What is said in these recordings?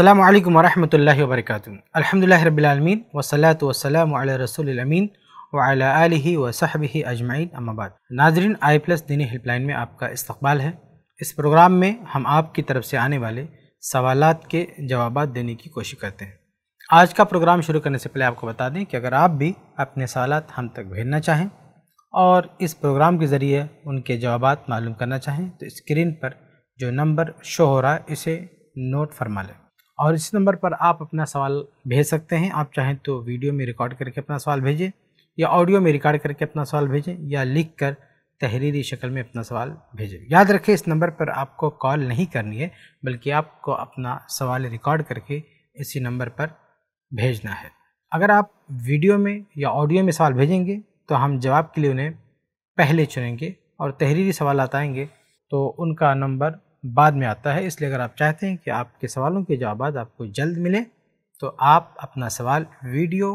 अल्लाम वरहमल वर्क अलहमदिल्ला रबीआलमीन वसलात वसलम रसोलमीन वाली वसहब अजमाइन अम्माबाद नाजरीन आई प्लस दीनी हेल्पलाइन में आपका इस्तबाल है इस प्रोग्राम में हम आपकी तरफ से आने वाले सवाल के जवाब देने की कोशिश करते हैं आज का प्रोग्राम शुरू करने से पहले आपको बता दें कि अगर आप भी अपने सवाल हम तक भेजना चाहें और इस प्रोग्राम के ज़रिए उनके जवाब मालूम करना चाहें तो स्क्रीन पर जो नंबर शो हो रहा है इसे नोट फरमा लें और इस नंबर पर आप अपना सवाल भेज सकते हैं आप चाहें तो वीडियो में रिकॉर्ड करके अपना सवाल भेजें या ऑडियो में रिकॉर्ड करके अपना सवाल भेजें या लिख कर तहरीरी शक्ल में अपना सवाल भेजें याद रखें इस नंबर पर आपको कॉल नहीं करनी है बल्कि आपको अपना सवाल रिकॉर्ड करके इसी नंबर पर भेजना है अगर आप वीडियो में या ऑडियो में सवाल भेजेंगे तो हम जवाब के लिए उन्हें पहले चुनेंगे और तहरीरी सवाल आताएँगे तो उनका नंबर बाद में आता है इसलिए अगर आप चाहते हैं कि आपके सवालों के जवाब आपको जल्द मिलें तो आप अपना सवाल वीडियो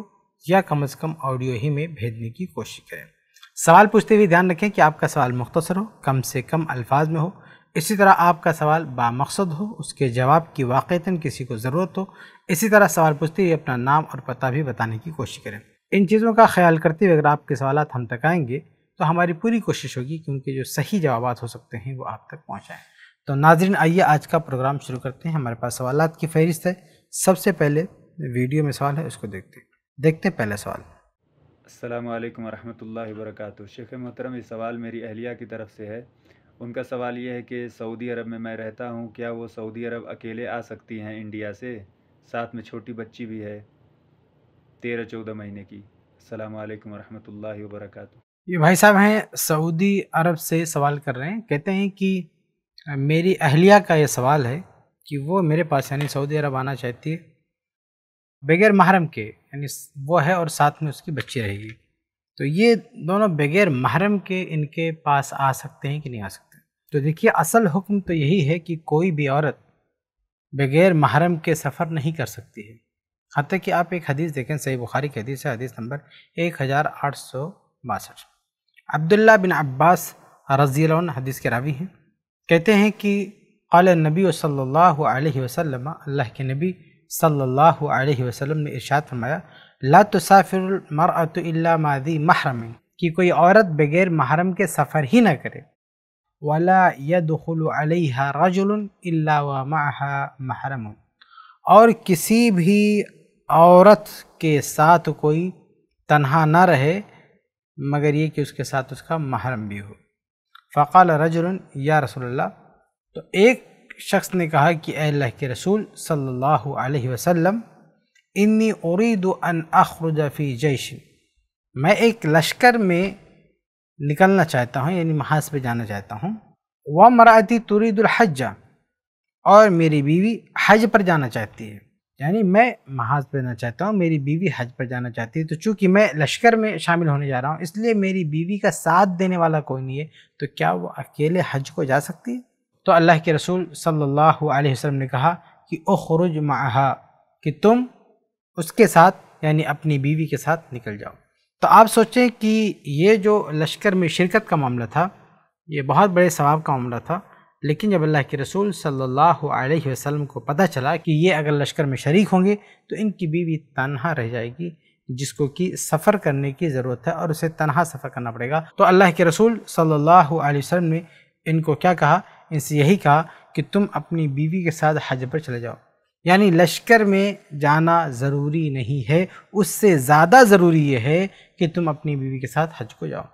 या कम अज़ कम ऑडियो ही में भेजने की कोशिश करें सवाल पूछते हुए ध्यान रखें कि आपका सवाल मुख्तसर हो कम से कम अल्फाज में हो इसी तरह आपका सवाल बामकसद हो उसके जवाब की वाक़ता किसी को ज़रूरत हो इसी तरह सवाल पूछते हुए अपना नाम और पता भी बताने की कोशिश करें इन चीज़ों का ख्याल करते हुए अगर आपके सवाल हम तक आएँगे तो हमारी पूरी कोशिश होगी क्योंकि जो सही जवाब हो सकते हैं वो आप तक पहुँचाएँ तो नाजरन आइए आज का प्रोग्राम शुरू करते हैं हमारे पास सवाल की फहरिस्त है सबसे पहले वीडियो में सवाल है उसको देखते हैं देखते हैं पहला सवाल अल्लाम वरहमल वरक शेख मोहतरम ये सवाल मेरी अहलिया की तरफ से है उनका सवाल ये है कि सऊदी अरब में मैं रहता हूँ क्या वो सऊदी अरब अकेले आ सकती हैं इंडिया से साथ में छोटी बच्ची भी है तेरह चौदह महीने की अल्लाम वरहमल वर्क ये भाई साहब हैं सऊदी अरब से सवाल कर रहे हैं कहते हैं कि मेरी अहलिया का ये सवाल है कि वो मेरे पास यानी सऊदी अरब आना चाहती है बगैर महरम के यानी वो है और साथ में उसकी बच्ची रहेगी तो ये दोनों बगैर महरम के इनके पास आ सकते हैं कि नहीं आ सकते तो देखिए असल हुक्म तो यही है कि कोई भी औरत बगैर महरम के सफ़र नहीं कर सकती है हती कि आप एक हदीस देखें सही बुखारी की हदीस है हदीस नंबर एक हज़ार आठ सौ बासठ अब्दुल्ला बिन अब्बास रजील हदीस के रावी हैं कहते हैं कि आल नबी सल्लल्लाहु अलैहि वसल्लम अल्लाह के नबी सल्लल्लाहु अलैहि वसल्लम ने इरशाद फरमाया ला तुसाफिर मरअत इल्ला मादी महरम कि कोई औरत बगैर महरम के सफ़र ही ना करे वला यदखल अलैहा रजुल इल्ला व महरम और किसी भी औरत के साथ कोई तन्हा ना रहे मगर ये कि उसके साथ उसका महरम भी हो फ़ाल रजुल या रसोल्ला तो एक शख्स ने कहा कि अल्लाह के रसूल सल्लल्लाहु अलैहि वसल्लम इन्नी उरीद अन अखरुजफ़ी जैश मैं एक लश्कर में निकलना चाहता हूँ यानी महाज पे जाना चाहता हूँ व मराती तुरीदुल हज और मेरी बीवी हज पर जाना चाहती है यानी मैं महाज पर जाना चाहता हूँ मेरी बीवी हज पर जाना चाहती है तो चूंकि मैं लश्कर में शामिल होने जा रहा हूँ इसलिए मेरी बीवी का साथ देने वाला कोई नहीं है तो क्या वो अकेले हज को जा सकती है तो अल्लाह के रसूल सल्लल्लाहु अलैहि वसल्लम ने कहा कि ओ खरुज माहा कि तुम उसके साथ यानी अपनी बीवी के साथ निकल जाओ तो आप सोचें कि ये जो लश्कर में शिरकत का मामला था ये बहुत बड़े सवाब का मामला था लेकिन जब अल्लाह के रसूल सल्लल्लाहु अलैहि वसल्लम को पता चला कि ये अगर लश्कर में शरीक होंगे तो इनकी बीवी तनहा रह जाएगी जिसको कि सफ़र करने की ज़रूरत है और उसे तनहा सफ़र करना पड़ेगा तो अल्लाह के रसूल सल्लल्लाहु अलैहि वसल्लम ने इनको क्या कहा इनसे यही कहा कि तुम अपनी बीवी के साथ हज पर चले जाओ यानी लश्कर में जाना ज़रूरी नहीं है उससे ज़्यादा ज़रूरी यह है कि तुम अपनी बीवी के साथ हज को जाओ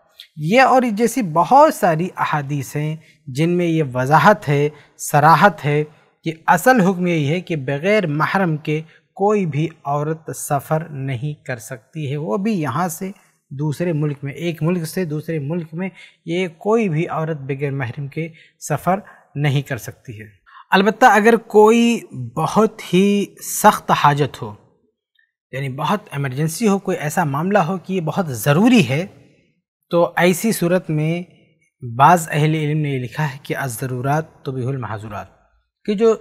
ये और जैसी बहुत सारी अहादीस हैं जिनमें ये वजाहत है सराहत है कि असल हुक्म यही है कि बग़ैर महरम के कोई भी औरत सफ़र नहीं कर सकती है वो भी यहाँ से दूसरे मुल्क में एक मुल्क से दूसरे मुल्क में ये कोई भी औरत बगैर महरम के सफ़र नहीं कर सकती है अलबत् अगर कोई बहुत ही सख्त हाजत हो यानी बहुत एमरजेंसी हो कोई ऐसा मामला हो कि ये बहुत ज़रूरी है तो ऐसी सूरत में बाज़ अहल इल्म ने लिखा है कि अज़रूरात तो बिहुल महाजूरात कि जो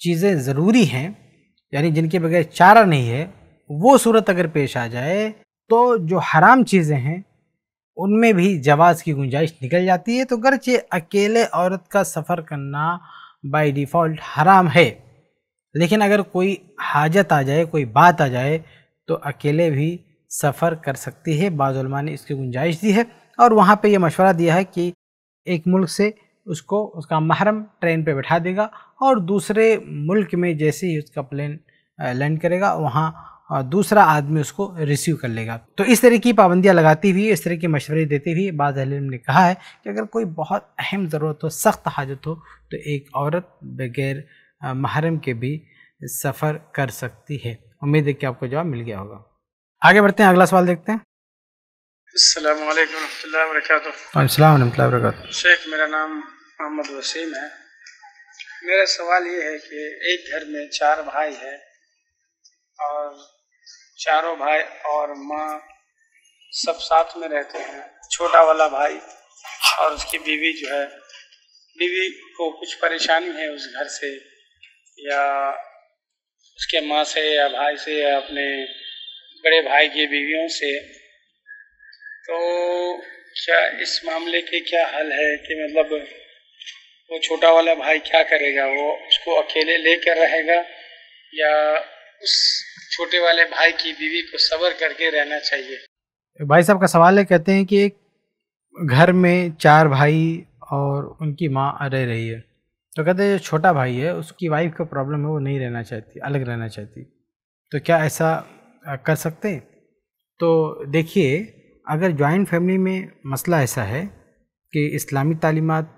चीज़ें ज़रूरी हैं यानी जिनके बगैर चारा नहीं है वो सूरत अगर पेश आ जाए तो जो हराम चीज़ें हैं उनमें भी जवाज़ की गुंजाइश निकल जाती है तो गरचे अकेले औरत का सफ़र करना बाय डिफ़ॉल्ट हराम है लेकिन अगर कोई हाजत आ जाए कोई बात आ जाए तो अकेले भी सफ़र कर सकती है बाजा ने इसकी गुंजाइश दी है और वहाँ पे ये मशवरा दिया है कि एक मुल्क से उसको उसका महरम ट्रेन पे बैठा देगा और दूसरे मुल्क में जैसे ही उसका प्लेन लैंड करेगा वहाँ दूसरा आदमी उसको रिसीव कर लेगा तो इस तरह की पाबंदियाँ लगाती हुई इस तरह के मशवरे देते हुए बाज़ अहम ने कहा है कि अगर कोई बहुत अहम ज़रूरत हो सख्त हाजत हो तो एक औरत बगैर महरम के भी सफ़र कर सकती है उम्मीद है कि आपको जवाब मिल गया होगा आगे बढ़ते हैं अगला सवाल देखते हैं शेख मेरा नाम मोहम्मद वसीम है मेरा सवाल ये है कि एक घर में चार भाई है और चारों भाई और माँ सब साथ में रहते हैं छोटा वाला भाई और उसकी बीवी जो है बीवी को कुछ परेशानी है उस घर से या उसके माँ से या भाई से या अपने बड़े भाई की बीवियों से तो क्या इस मामले के क्या हल है कि मतलब वो छोटा वाला भाई क्या करेगा वो उसको अकेले लेकर रहेगा या उस छोटे वाले भाई की बीवी को सबर करके रहना चाहिए भाई साहब का सवाल है कहते हैं कि एक घर में चार भाई और उनकी माँ रह रही है तो कहते हैं छोटा भाई है उसकी वाइफ का प्रॉब्लम है वो नहीं रहना चाहती अलग रहना चाहती तो क्या ऐसा कर सकते हैं तो देखिए अगर जॉइंट फैमिली में मसला ऐसा है कि इस्लामी तालीमत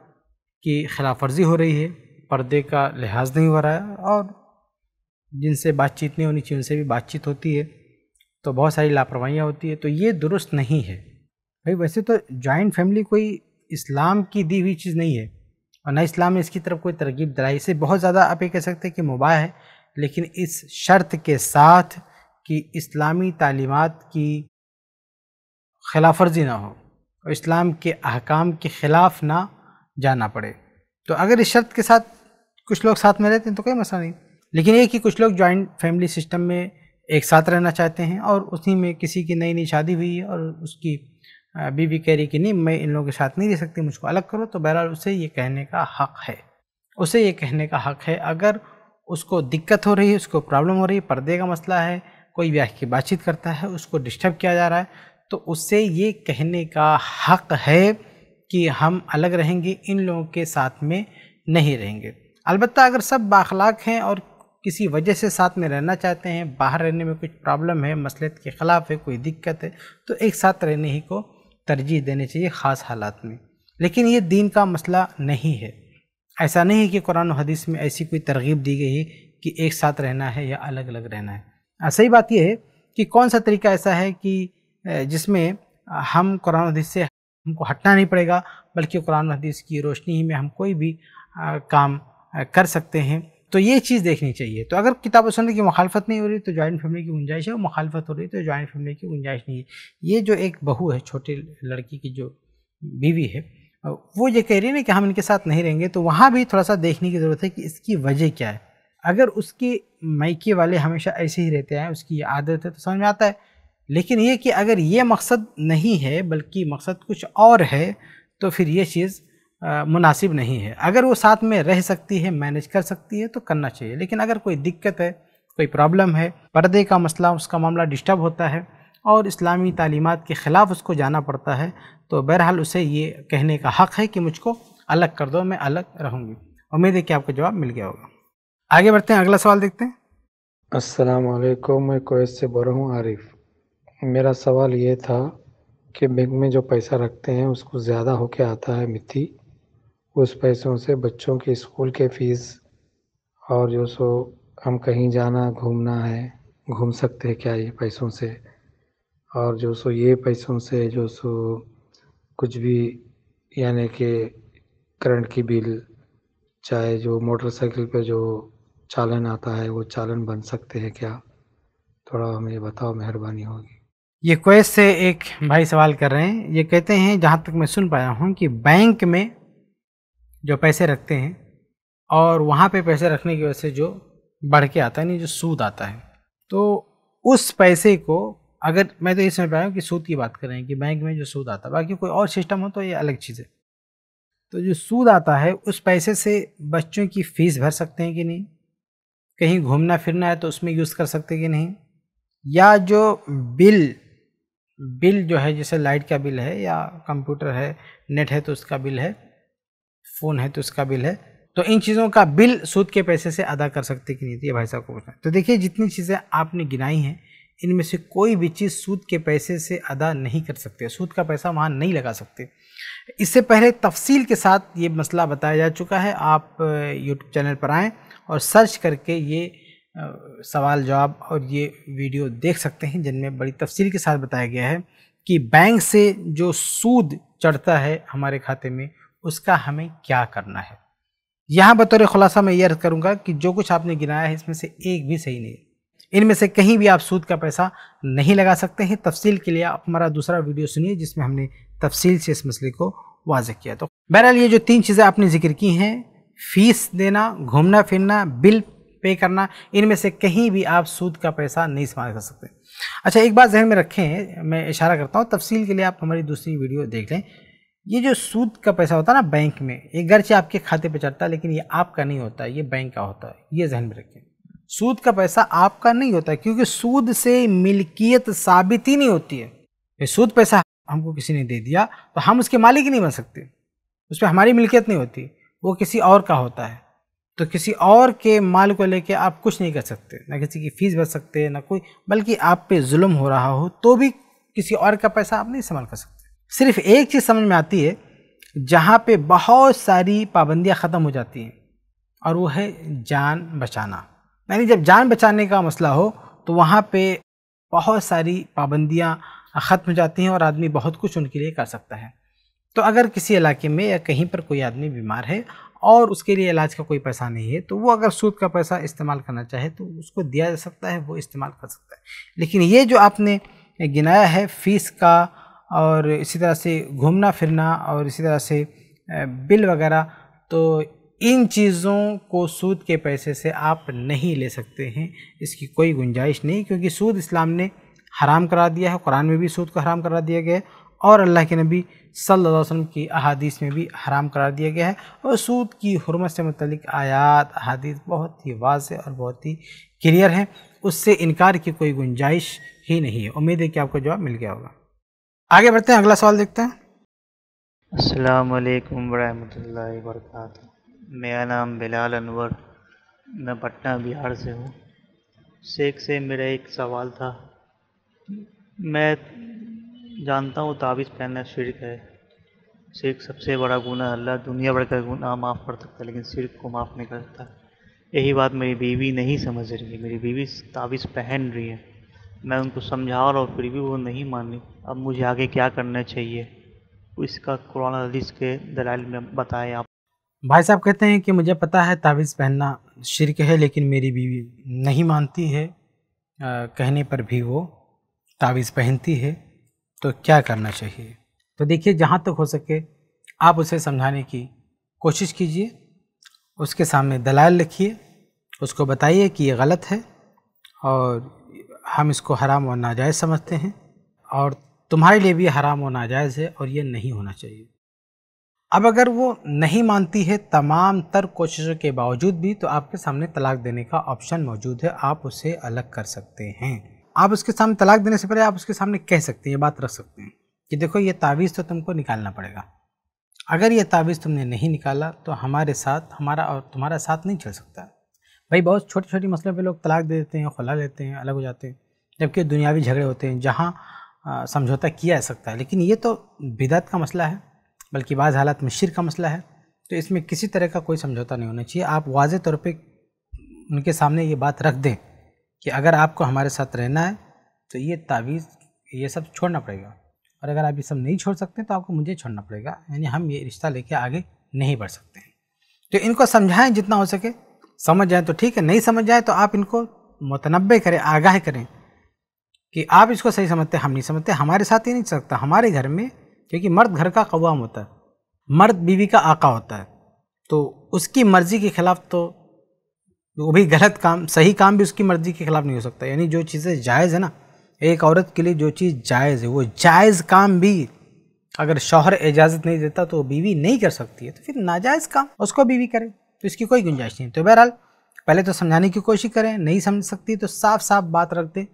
की खिलाफ वर्जी हो रही है पर्दे का लिहाज नहीं हो रहा है और जिनसे बातचीत नहीं होनी चाहिए उनसे भी बातचीत होती है तो बहुत सारी लापरवाहियाँ होती है तो ये दुरुस्त नहीं है भाई वैसे तो जॉइंट फैमिली कोई इस्लाम की दी हुई चीज़ नहीं है और ना इस्लाम ने इसकी तरफ कोई तरगीब दिलाई इसे बहुत ज़्यादा आप ये कह सकते हैं कि मुबा है लेकिन इस शर्त के साथ कि इस्लामी तालीमत की खिलाफ वर्जी ना हो और इस्लाम के अहकाम के ख़िलाफ़ ना जाना पड़े तो अगर इस शर्त के साथ कुछ लोग साथ में रहते हैं तो कोई मसला नहीं लेकिन ये कि कुछ लोग जॉइंट फैमिली सिस्टम में एक साथ रहना चाहते हैं और उसी में किसी की नई नई शादी हुई है और उसकी बीवी कह रही कि नहीं मैं इन लोगों के साथ नहीं रह सकती मुझको अलग करो तो बहरहाल उसे ये कहने का हक़ है उसे ये कहने का हक़ है अगर उसको दिक्कत हो रही है उसको प्रॉब्लम हो रही है पर्दे का मसला है कोई व्यक्ति की बातचीत करता है उसको डिस्टर्ब किया जा रहा है तो उससे ये कहने का हक है कि हम अलग रहेंगे इन लोगों के साथ में नहीं रहेंगे अलबत्त अगर सब बाखलाक हैं और किसी वजह से साथ में रहना चाहते हैं बाहर रहने में कुछ प्रॉब्लम है मसलत के ख़िलाफ़ है कोई दिक्कत है तो एक साथ रहने ही को तरजीह देनी चाहिए ख़ास हालात में लेकिन ये दीन का मसला नहीं है ऐसा नहीं है कि कुरान हदीस में ऐसी कोई तरगीब दी गई है कि एक साथ रहना है या अलग अलग रहना है सही बात यह है कि कौन सा तरीका ऐसा है कि जिसमें हम कुरान हदीस से हमको हटना नहीं पड़ेगा बल्कि कुरान हदीस की रोशनी ही में हम कोई भी काम कर सकते हैं तो ये चीज़ देखनी चाहिए तो अगर किताब सुनने की मुखालफत नहीं हो रही तो जॉइंट फैमिली की गुंजाइश है और मुखालफत हो रही तो जॉइंट फैमिली की गुंजाइश नहीं है ये जो एक बहू है छोटी लड़की की जो बीवी है वो ये कह रही है ना कि हम इनके साथ नहीं रहेंगे तो वहाँ भी थोड़ा सा देखने की ज़रूरत है कि इसकी वजह क्या है अगर उसके मैके वाले हमेशा ऐसे ही रहते हैं उसकी आदत है तो समझ में आता है लेकिन ये कि अगर ये मकसद नहीं है बल्कि मकसद कुछ और है तो फिर ये चीज़ मुनासिब नहीं है अगर वो साथ में रह सकती है मैनेज कर सकती है तो करना चाहिए लेकिन अगर कोई दिक्कत है कोई प्रॉब्लम है पर्दे का मसला उसका मामला डिस्टर्ब होता है और इस्लामी तालीमत के ख़िलाफ़ उसको जाना पड़ता है तो बहरहाल उसे ये कहने का हक़ है कि मुझको अलग कर दो मैं अलग रहूँगी उम्मीद है कि आपको जवाब मिल गया होगा आगे बढ़ते हैं अगला सवाल देखते हैं अस्सलाम वालेकुम मैं कोयत से बोल रहा हूँ आरिफ मेरा सवाल ये था कि बैंक में जो पैसा रखते हैं उसको ज़्यादा होके आता है मिट्टी उस पैसों से बच्चों के स्कूल के फीस और जो सो हम कहीं जाना घूमना है घूम सकते हैं क्या ये पैसों से और जो सो ये पैसों से जो सो कुछ भी यानी कि करंट की बिल चाहे जो मोटरसाइकिल पे जो चालन आता है वो चालन बन सकते हैं क्या थोड़ा हमें बताओ मेहरबानी होगी ये क्वेश्चन से एक भाई सवाल कर रहे हैं ये कहते हैं जहाँ तक मैं सुन पाया हूँ कि बैंक में जो पैसे रखते हैं और वहाँ पे पैसे रखने की वजह से जो बढ़ के आता है नहीं जो सूद आता है तो उस पैसे को अगर मैं तो ये समझ पाया हूँ कि सूद की बात कर रहे हैं कि बैंक में जो सूद आता है बाकी कोई और सिस्टम हो तो ये अलग चीज़ है तो जो सूद आता है उस पैसे से बच्चों की फीस भर सकते हैं कि नहीं कहीं घूमना फिरना है तो उसमें यूज़ कर सकते कि नहीं या जो बिल बिल जो है जैसे लाइट का बिल है या कंप्यूटर है नेट है तो उसका बिल है फ़ोन है तो उसका बिल है तो इन चीज़ों का बिल सूद के पैसे से अदा कर सकते कि नहीं तो ये भाई साहब को पूछना तो देखिए जितनी चीज़ें आपने गिनाई हैं इनमें से कोई भी चीज़ सूद के पैसे से अदा नहीं कर सकते सूद का पैसा वहाँ नहीं लगा सकते इससे पहले तफसील के साथ ये मसला बताया जा चुका है आप यूट्यूब uh, चैनल पर आएँ और सर्च करके ये सवाल जवाब और ये वीडियो देख सकते हैं जिनमें बड़ी तफसील के साथ बताया गया है कि बैंक से जो सूद चढ़ता है हमारे खाते में उसका हमें क्या करना है यहाँ बतौर खुलासा मैं ये अर्थ करूँगा कि जो कुछ आपने गिनाया है इसमें से एक भी सही नहीं इनमें से कहीं भी आप सूद का पैसा नहीं लगा सकते हैं तफसील के लिए आप हमारा दूसरा वीडियो सुनिए जिसमें हमने तफसील से इस मसले को वाज किया तो बहरहाल ये जो तीन चीज़ें आपने जिक्र की हैं फीस देना घूमना फिरना बिल पे करना इनमें से कहीं भी आप सूद का पैसा नहीं इस्तेमाल कर सकते अच्छा एक बात जहन में रखें मैं इशारा करता हूँ तफसील के लिए आप हमारी दूसरी वीडियो देख लें ये जो सूद का पैसा होता है ना बैंक में ये गर्चे आपके खाते पे चढ़ता है लेकिन ये आपका नहीं होता ये बैंक का होता है ये जहन में रखें सूद का पैसा आपका नहीं होता क्योंकि सूद से मिल्कियत साबित ही नहीं होती है ये सूद पैसा हमको किसी ने दे दिया तो हम उसके मालिक ही नहीं बन सकते उस पर हमारी मिल्कियत नहीं होती वो किसी और का होता है तो किसी और के माल को लेके आप कुछ नहीं कर सकते ना किसी की फ़ीस भर सकते ना कोई बल्कि आप पे जुल्म हो रहा हो तो भी किसी और का पैसा आप नहीं संभाल कर सकते सिर्फ एक चीज़ समझ में आती है जहाँ पे बहुत सारी पाबंदियाँ ख़त्म हो जाती हैं और वो है जान बचाना यानी जब जान बचाने का मसला हो तो वहाँ पर बहुत सारी पाबंदियाँ ख़त्म हो जाती हैं और आदमी बहुत कुछ उनके लिए कर सकता है तो अगर किसी इलाके में या कहीं पर कोई आदमी बीमार है और उसके लिए इलाज का कोई पैसा नहीं है तो वो अगर सूद का पैसा इस्तेमाल करना चाहे तो उसको दिया जा सकता है वो इस्तेमाल कर सकता है लेकिन ये जो आपने गिनाया है फीस का और इसी तरह से घूमना फिरना और इसी तरह से बिल वगैरह तो इन चीज़ों को सूद के पैसे से आप नहीं ले सकते हैं इसकी कोई गुंजाइश नहीं क्योंकि सूद इस्लाम ने हराम करा दिया है कुरान में भी सूद को हराम करा दिया गया है और अल्लाह के नबी सल्लल्लाहु अलैहि वसल्लम की अहादीस में भी हराम करार दिया गया है और सूद की हरमत से मतलब आयात अहादीस बहुत ही वाज और बहुत ही क्लियर है उससे इनकार की कोई गुंजाइश ही नहीं है उम्मीद है कि आपको जवाब मिल गया होगा आगे बढ़ते हैं अगला सवाल देखते हैं अस्सलाम वालेकुम रहमतुल्लाहि मेरा नाम बिलाल अनवर मैं पटना बिहार से हूँ शेख से मेरा एक सवाल था मैं जानता हूँ ताबीज़ पहनना शिरक है शिरक सबसे बड़ा गुना अल्लाह दुनिया भर का गुना माफ़ कर सकता है लेकिन शिरक को माफ़ नहीं कर सकता यही बात मेरी बीवी नहीं समझ रही है मेरी बीवी ताबीज़ पहन रही है मैं उनको समझा रहा हूँ फिर भी वो नहीं मानी अब मुझे आगे क्या करना चाहिए इसका कुरान हदीस के दलाल में बताए आप भाई साहब कहते हैं कि मुझे पता है ताबीज़ पहनना शिरक है लेकिन मेरी बीवी नहीं मानती है आ, कहने पर भी वो ताबीज़ पहनती है तो क्या करना चाहिए तो देखिए जहाँ तक हो सके आप उसे समझाने की कोशिश कीजिए उसके सामने दलाल लिखिए उसको बताइए कि ये गलत है और हम इसको हराम और नाजायज़ समझते हैं और तुम्हारे लिए भी हराम और नाजायज़ है और ये नहीं होना चाहिए अब अगर वो नहीं मानती है तमाम तर कोशिशों के बावजूद भी तो आपके सामने तलाक देने का ऑप्शन मौजूद है आप उसे अलग कर सकते हैं आप उसके सामने तलाक देने से पहले आप उसके सामने कह सकते हैं ये बात रख सकते हैं कि देखो ये तावीज़ तो तुमको निकालना पड़ेगा अगर ये तावीज़ तुमने नहीं निकाला तो हमारे साथ हमारा और तुम्हारा साथ नहीं चल सकता भाई बहुत छोटे छोटे मसले पे लोग तलाक दे देते हैं खुला लेते हैं अलग हो जाते हैं जबकि दुनियावी झगड़े होते हैं जहाँ समझौता किया जा सकता है लेकिन ये तो बिदात का मसला है बल्कि बाज़ हालात में शिर का मसला है तो इसमें किसी तरह का कोई समझौता नहीं होना चाहिए आप वाज तौर पर उनके सामने ये बात रख दें कि अगर आपको हमारे साथ रहना है तो ये तावीज़ ये सब छोड़ना पड़ेगा और अगर आप ये सब नहीं छोड़ सकते तो आपको मुझे छोड़ना पड़ेगा यानी हम ये रिश्ता लेके आगे नहीं बढ़ सकते हैं तो इनको समझाएं जितना हो सके समझ जाए तो ठीक है नहीं समझ जाए तो आप इनको मतनबे करें आगाह करें कि आप इसको सही समझते हम नहीं समझते हमारे साथ ही नहीं सकता हमारे घर में क्योंकि मर्द घर का कवाम होता है मर्द बीवी का आका होता है तो उसकी मर्ज़ी के ख़िलाफ़ तो वो भी गलत काम सही काम भी उसकी मर्ज़ी के ख़िलाफ़ नहीं हो सकता यानी जो चीज़ें जायज़ है ना एक औरत के लिए जो चीज़ जायज़ है वो जायज़ काम भी अगर शौहर इजाज़त नहीं देता तो बीवी नहीं कर सकती है तो फिर नाजायज़ काम उसको बीवी करे तो इसकी कोई गुंजाइश नहीं तो बहरहाल पहले तो समझाने की कोशिश करें नहीं समझ सकती तो साफ साफ बात रख दें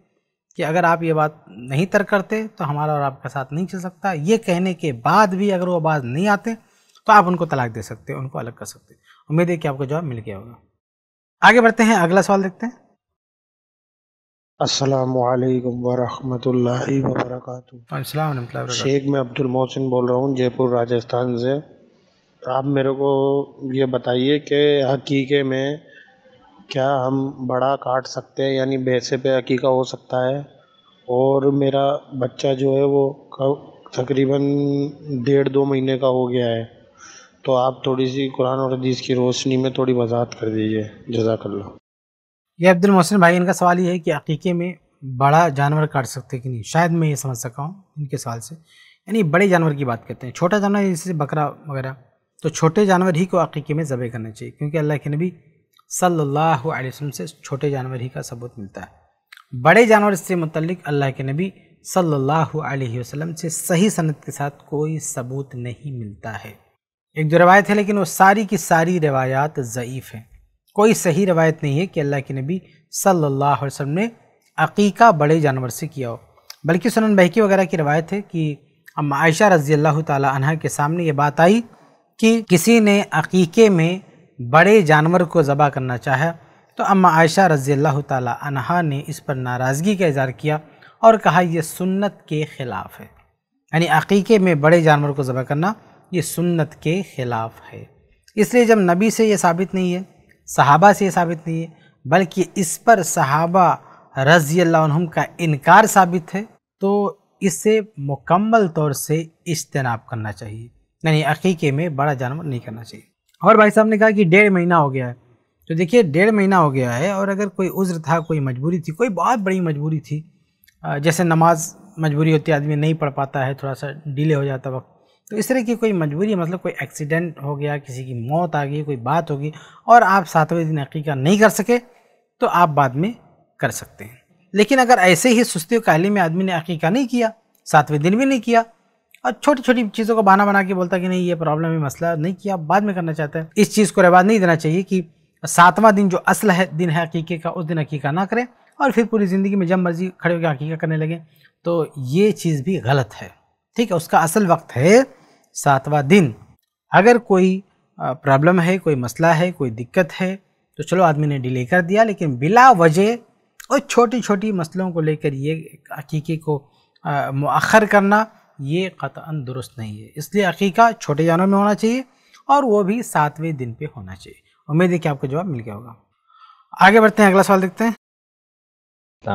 कि अगर आप ये बात नहीं तर्क करते तो हमारा और आपका साथ नहीं चल सकता ये कहने के बाद भी अगर वो बात नहीं आते तो आप उनको तलाक दे सकते हैं उनको अलग कर सकते हैं उम्मीद है कि आपको जवाब मिल गया होगा आगे बढ़ते हैं अगला सवाल देखते हैं अस्सलाम वालेकुम वरहमतुल्लाहि शेख मैं अब्दुल मोहसिन बोल रहा हूँ जयपुर राजस्थान से आप मेरे को ये बताइए कि हकीके में क्या हम बड़ा काट सकते हैं यानी भैंसे पे हकीका हो सकता है और मेरा बच्चा जो है वो तकरीबन डेढ़ दो महीने का हो गया है तो आप थोड़ी सी कुरान और हदीस की रोशनी में थोड़ी वजाहत कर दीजिए जजाकल्ला ये अब्दुल मोहसिन भाई इनका सवाल ये है कि अकीके में बड़ा जानवर काट सकते कि नहीं शायद मैं ये समझ सका हूँ इनके सवाल से यानी बड़े जानवर की बात करते हैं छोटा जानवर जैसे बकरा वगैरह तो छोटे जानवर ही को अकीके में ज़बे करना चाहिए क्योंकि अल्लाह के नबी सल्लल्लाहु अलैहि वसल्लम से छोटे जानवर ही का सबूत मिलता है बड़े जानवर से मुतलक अल्लाह के नबी सल्लल्लाहु अलैहि वसल्लम से सही सनत के साथ कोई सबूत नहीं मिलता है एक जो रवायत है लेकिन वो सारी की सारी रवायात ज़यीफ़ हैं कोई सही रवायत नहीं है कि अल्लाह के नबी सल्लल्लाहु अलैहि वसल्लम ने अकीका बड़े जानवर से किया हो बल्कि सुनन बहकी वगैरह की रवायत है कि अम्मा आयशा रज़ी अल्लाह तह के सामने ये बात आई कि किसी ने अकीके में बड़े जानवर को ज़बा करना चाहा तो अम्मा आयशा रज़ी अल्लाह तह ने इस पर नाराज़गी का इजहार किया और कहा यह सुन्नत के ख़िलाफ़ है यानी अकीके में बड़े जानवर को ज़बा करना ये सुन्नत के ख़िलाफ़ है इसलिए जब नबी से ये साबित नहीं है सहाबा से ये साबित नहीं है बल्कि इस पर सहाबा रज़ी अल्लाम का इनकार साबित है तो इसे मुकम्मल तौर से इज्तनाब करना चाहिए यानी अकीके में बड़ा जानवर नहीं करना चाहिए और भाई साहब ने कहा कि डेढ़ महीना हो गया है तो देखिए डेढ़ महीना हो गया है और अगर कोई उज्र था कोई मजबूरी थी कोई बहुत बड़ी मजबूरी थी जैसे नमाज मजबूरी होती आदमी नहीं पढ़ पाता है थोड़ा सा डिले हो जाता वक्त तो इस तरह की कोई मजबूरी मतलब कोई एक्सीडेंट हो गया किसी की मौत आ गई कोई बात होगी और आप सातवें दिन अकीका नहीं कर सके तो आप बाद में कर सकते हैं लेकिन अगर ऐसे ही सुस्ती और काहली में आदमी ने अकीका नहीं किया सातवें दिन भी नहीं किया और छोटी छोटी चीज़ों को बहाना बना के बोलता कि नहीं ये प्रॉब्लम है मसला नहीं किया बाद में करना चाहता है इस चीज़ को रिवाज नहीं देना चाहिए कि सातवां दिन जो असल है दिन है अकीके का उस दिन अकीका ना करें और फिर पूरी ज़िंदगी में जब मर्जी खड़े होकर अकीका करने लगें तो ये चीज़ भी गलत है ठीक है उसका असल वक्त है सातवां दिन अगर कोई प्रॉब्लम है कोई मसला है कोई दिक्कत है तो चलो आदमी ने डिले कर दिया लेकिन बिला वजह और छोटी छोटी मसलों को लेकर ये अकीके को मखर करना ये कतान दुरुस्त नहीं है इसलिए अकीका छोटे जानों में होना चाहिए और वो भी सातवें दिन पे होना चाहिए उम्मीद है कि आपको जवाब मिल गया होगा आगे बढ़ते हैं अगला सवाल देखते हैं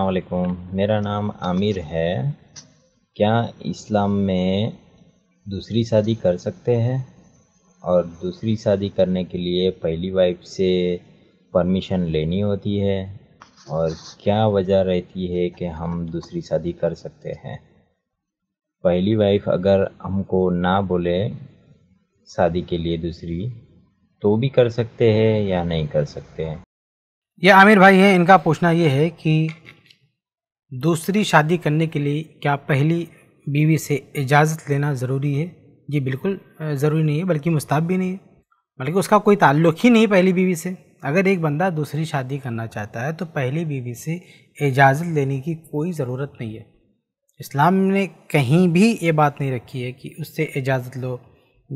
अलकुम मेरा नाम आमिर है क्या इस्लाम में दूसरी शादी कर सकते हैं और दूसरी शादी करने के लिए पहली वाइफ से परमिशन लेनी होती है और क्या वजह रहती है कि हम दूसरी शादी कर सकते हैं पहली वाइफ अगर हमको ना बोले शादी के लिए दूसरी तो भी कर सकते हैं या नहीं कर सकते हैं ये आमिर भाई हैं इनका पूछना ये है कि दूसरी शादी करने के लिए क्या पहली बीवी से इजाज़त लेना ज़रूरी है ये बिल्कुल ज़रूरी नहीं है बल्कि मुस्ताब भी नहीं है बल्कि उसका कोई ताल्लुक़ ही नहीं पहली बीवी से अगर एक बंदा दूसरी शादी करना चाहता है तो पहली बीवी से इजाज़त लेने की कोई ज़रूरत नहीं है इस्लाम ने कहीं भी ये बात नहीं रखी है कि उससे इजाज़त लो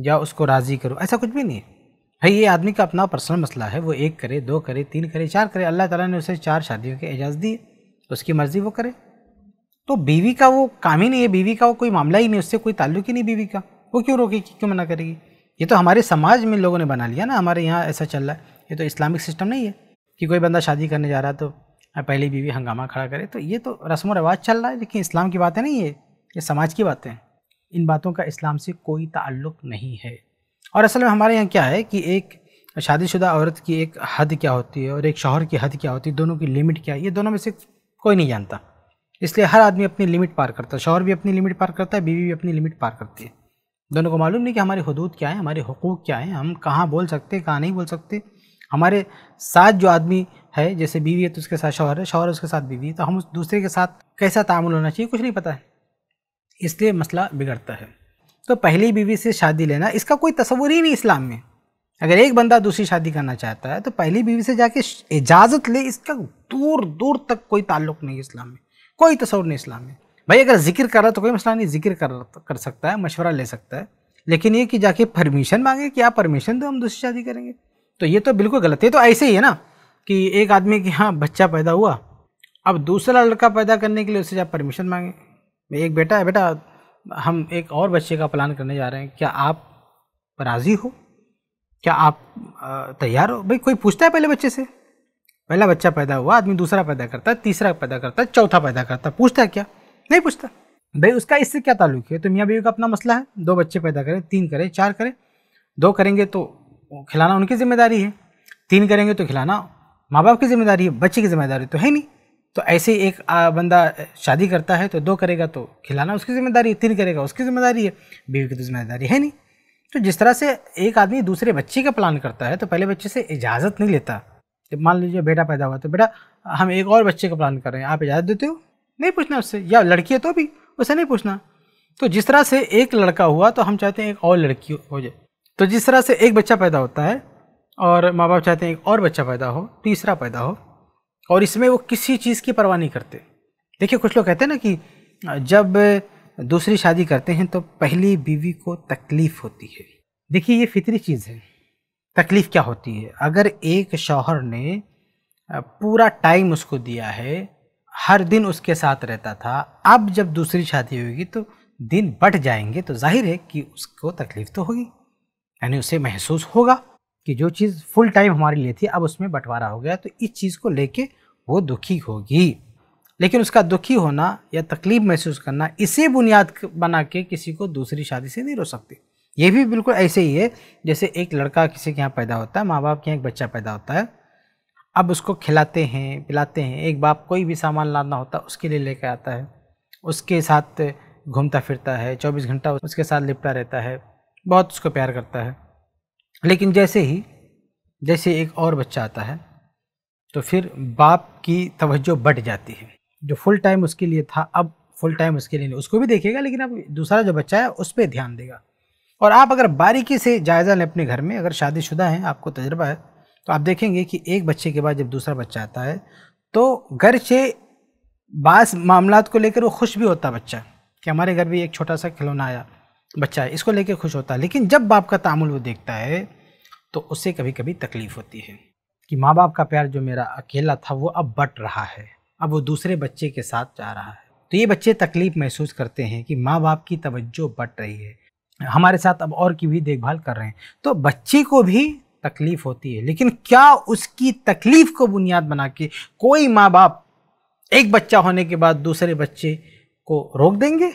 या उसको राज़ी करो ऐसा कुछ भी नहीं है भाई ये आदमी का अपना पर्सनल मसला है वो एक करे दो करे तीन करे चार करे अल्लाह ताला ने उसे चार शादियों की इजाज़त दी उसकी मर्ज़ी वो करे तो बीवी का वो काम ही नहीं है बीवी का वो कोई मामला ही नहीं उससे कोई ताल्लुक ही नहीं बीवी का वो क्यों रोकेगी क्यों मना करेगी ये तो हमारे समाज में लोगों ने बना लिया ना हमारे यहाँ ऐसा चल रहा है ये तो इस्लामिक सिस्टम नहीं है कि कोई बंदा शादी करने जा रहा है तो पहली बीवी हंगामा खड़ा करे तो ये तो रस्म रवाज चल रहा है लेकिन इस्लाम की बातें नहीं है ये समाज की बातें हैं इन बातों का इस्लाम से कोई ताल्लुक नहीं है और असल में हमारे यहाँ क्या है कि एक शादीशुदा औरत की एक हद क्या होती है और एक शोहर की हद क्या होती है दोनों की लिमिट क्या है ये दोनों में से कोई नहीं जानता इसलिए हर आदमी अपनी लिमिट पार करता है शौहर भी अपनी लिमिट पार करता है बीवी भी अपनी लिमिट पार करती है दोनों को मालूम नहीं कि हमारी हदूद क्या है हमारे हकूक़ क्या है हम कहाँ बोल सकते हैं कहाँ नहीं बोल सकते हमारे साथ जो आदमी है जैसे बीवी है तो उसके साथ शौहर है शौहर उसके साथ बीवी है तो हम उस दूसरे के साथ कैसा तामुल होना चाहिए कुछ नहीं पता है इसलिए मसला बिगड़ता है तो पहली बीवी से शादी लेना इसका कोई तस्वूर ही नहीं इस्लाम में अगर एक बंदा दूसरी शादी करना चाहता है तो पहली बीवी से जाके इजाज़त ले इसका दूर दूर तक कोई ताल्लुक नहीं इस्लाम में कोई तस्वर नहीं इस्लाम में भाई अगर जिक्र कर रहा तो कोई मसला नहीं जिक्र कर कर सकता है मशवरा ले सकता है लेकिन ये कि जाके परमिशन मांगे कि आप परमिशन दो हम दूसरी शादी करेंगे तो ये तो बिल्कुल गलत है तो ऐसे ही है ना कि एक आदमी के यहाँ बच्चा पैदा हुआ अब दूसरा लड़का पैदा करने के लिए उससे आप परमिशन मांगे एक बेटा है बेटा हम एक और बच्चे का प्लान करने जा रहे हैं क्या आप राज़ी हो क्या आप तैयार हो भाई कोई पूछता है पहले बच्चे से पहला बच्चा पैदा हुआ आदमी दूसरा पैदा करता है तीसरा पैदा करता है चौथा पैदा करता है पूछता है क्या नहीं पूछता भाई उसका इससे क्या ताल्लुक है तो मियाँ बीवी का अपना मसला है दो बच्चे पैदा करें तीन करें चार करें दो करेंगे तो खिलाना उनकी जिम्मेदारी है तीन करेंगे तो खिलाना माँ बाप की जिम्मेदारी है बच्चे की जिम्मेदारी तो है नहीं तो ऐसे ही एक बंदा शादी करता है तो दो करेगा तो खिलाना उसकी जिम्मेदारी है तीन करेगा उसकी जिम्मेदारी है बीवी की तो जिम्मेदारी है नहीं तो जिस तरह से एक आदमी दूसरे बच्चे का प्लान करता है तो पहले बच्चे से इजाज़त नहीं लेता जब मान लीजिए बेटा पैदा हुआ तो बेटा हम एक और बच्चे का प्लान कर रहे हैं आप इजाज़त देते हो नहीं पूछना उससे या लड़की है तो भी उसे नहीं पूछना तो जिस तरह से एक लड़का हुआ तो हम चाहते हैं एक और लड़की हो जाए तो जिस तरह से एक बच्चा पैदा होता है और माँ बाप चाहते हैं एक और बच्चा पैदा हो तीसरा पैदा हो और इसमें वो किसी चीज़ की परवाह नहीं करते देखिए कुछ लोग कहते हैं ना कि जब दूसरी शादी करते हैं तो पहली बीवी को तकलीफ़ होती है देखिए ये फितरी चीज़ है तकलीफ़ क्या होती है अगर एक शौहर ने पूरा टाइम उसको दिया है हर दिन उसके साथ रहता था अब जब दूसरी शादी होगी तो दिन बढ़ जाएंगे तो जाहिर है कि उसको तकलीफ़ तो होगी यानी उसे महसूस होगा कि जो चीज़ फुल टाइम हमारे लिए थी अब उसमें बंटवारा हो गया तो इस चीज़ को लेके वो दुखी होगी लेकिन उसका दुखी होना या तकलीफ़ महसूस करना इसे बुनियाद बना के किसी को दूसरी शादी से नहीं रो सकती ये भी बिल्कुल ऐसे ही है जैसे एक लड़का किसी के यहाँ पैदा होता है माँ बाप के यहाँ एक बच्चा पैदा होता है अब उसको खिलाते हैं पिलाते हैं एक बाप कोई भी सामान लाना होता है उसके लिए लेके आता है उसके साथ घूमता फिरता है चौबीस घंटा उसके साथ लिपटा रहता है बहुत उसको प्यार करता है लेकिन जैसे ही जैसे एक और बच्चा आता है तो फिर बाप की तवज्जो बढ़ जाती है जो फुल टाइम उसके लिए था अब फुल टाइम उसके लिए नहीं उसको भी देखेगा लेकिन अब दूसरा जो बच्चा है उस पर ध्यान देगा और आप अगर बारीकी से जायज़ा लें अपने घर में अगर शादीशुदा हैं आपको तजर्बा है तो आप देखेंगे कि एक बच्चे के बाद जब दूसरा बच्चा आता है तो घर से बास मामला को लेकर वो खुश भी होता बच्चा कि हमारे घर भी एक छोटा सा खिलौना आया बच्चा है इसको लेकर खुश होता है लेकिन जब बाप का तामुल वो देखता है तो उससे कभी कभी तकलीफ़ होती है कि माँ बाप का प्यार जो मेरा अकेला था वो अब बट रहा है अब वो दूसरे बच्चे के साथ जा रहा है तो ये बच्चे तकलीफ़ महसूस करते हैं कि माँ बाप की तवज्जो बट रही है हमारे साथ अब और की भी देखभाल कर रहे हैं तो बच्चे को भी तकलीफ़ होती है लेकिन क्या उसकी तकलीफ़ को बुनियाद बना के कोई माँ बाप एक बच्चा होने के बाद दूसरे बच्चे को रोक देंगे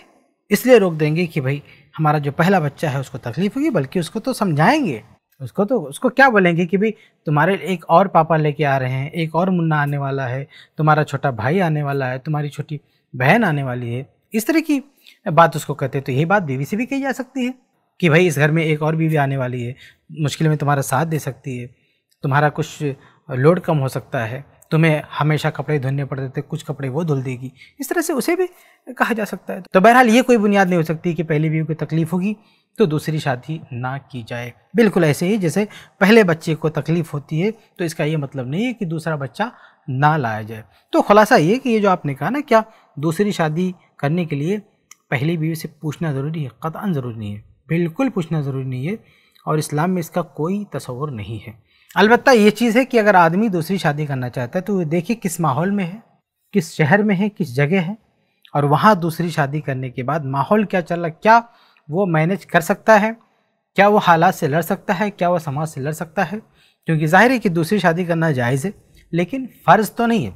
इसलिए रोक देंगे कि भाई हमारा जो पहला बच्चा है उसको तकलीफ़ होगी बल्कि उसको तो समझाएंगे उसको तो उसको क्या बोलेंगे कि भाई तुम्हारे एक और पापा लेके आ रहे हैं एक और मुन्ना आने वाला है तुम्हारा छोटा भाई आने वाला है तुम्हारी छोटी बहन आने वाली है इस तरह की बात उसको कहते हैं तो यही बात बीवी से भी कही जा सकती है कि भाई इस घर में एक और बीवी आने वाली है मुश्किल में तुम्हारा साथ दे सकती है तुम्हारा कुछ लोड कम हो सकता है तुम्हें हमेशा कपड़े धोने पड़ते थे कुछ कपड़े वो धुल देगी इस तरह से उसे भी कहा जा सकता है तो बहरहाल ये कोई बुनियाद नहीं हो सकती कि पहली बीवी को तकलीफ़ होगी तो दूसरी शादी ना की जाए बिल्कुल ऐसे ही जैसे पहले बच्चे को तकलीफ़ होती है तो इसका ये मतलब नहीं है कि दूसरा बच्चा ना लाया जाए तो खुलासा ये कि ये जो आपने कहा ना क्या दूसरी शादी करने के लिए पहली बीवी से पूछना ज़रूरी है कतान ज़रूरी नहीं है बिल्कुल पूछना ज़रूरी नहीं है और इस्लाम में इसका कोई तस्वर नहीं है अलबत्त ये चीज़ है कि अगर आदमी दूसरी शादी करना चाहता है तो देखिए किस माहौल में है किस शहर में है किस जगह है और वहाँ दूसरी शादी करने के बाद माहौल क्या चल रहा क्या वो मैनेज कर सकता है क्या वो हालात से लड़ सकता है क्या वो समाज से लड़ सकता है क्योंकि जाहिर है कि दूसरी शादी करना जायज़ है लेकिन फ़र्ज़ तो नहीं है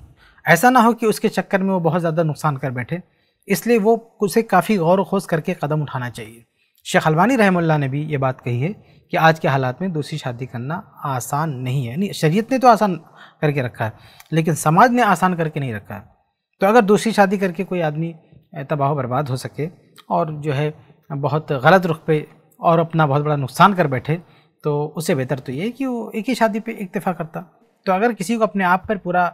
ऐसा ना हो कि उसके चक्कर में वो बहुत ज़्यादा नुकसान कर बैठे इसलिए वो उसे काफ़ी गौर खोज करके कदम उठाना चाहिए शेख हलवानी रहमल्ला ने भी ये बात कही है कि आज के हालात में दूसरी शादी करना आसान नहीं है नहीं शरीयत ने तो आसान करके रखा है लेकिन समाज ने आसान करके नहीं रखा है तो अगर दूसरी शादी करके कोई आदमी तबाह बर्बाद हो सके और जो है बहुत गलत रुख पे और अपना बहुत बड़ा नुकसान कर बैठे तो उससे बेहतर तो ये है कि वो एक ही शादी पे इक्तफा करता तो अगर किसी को अपने आप पर पूरा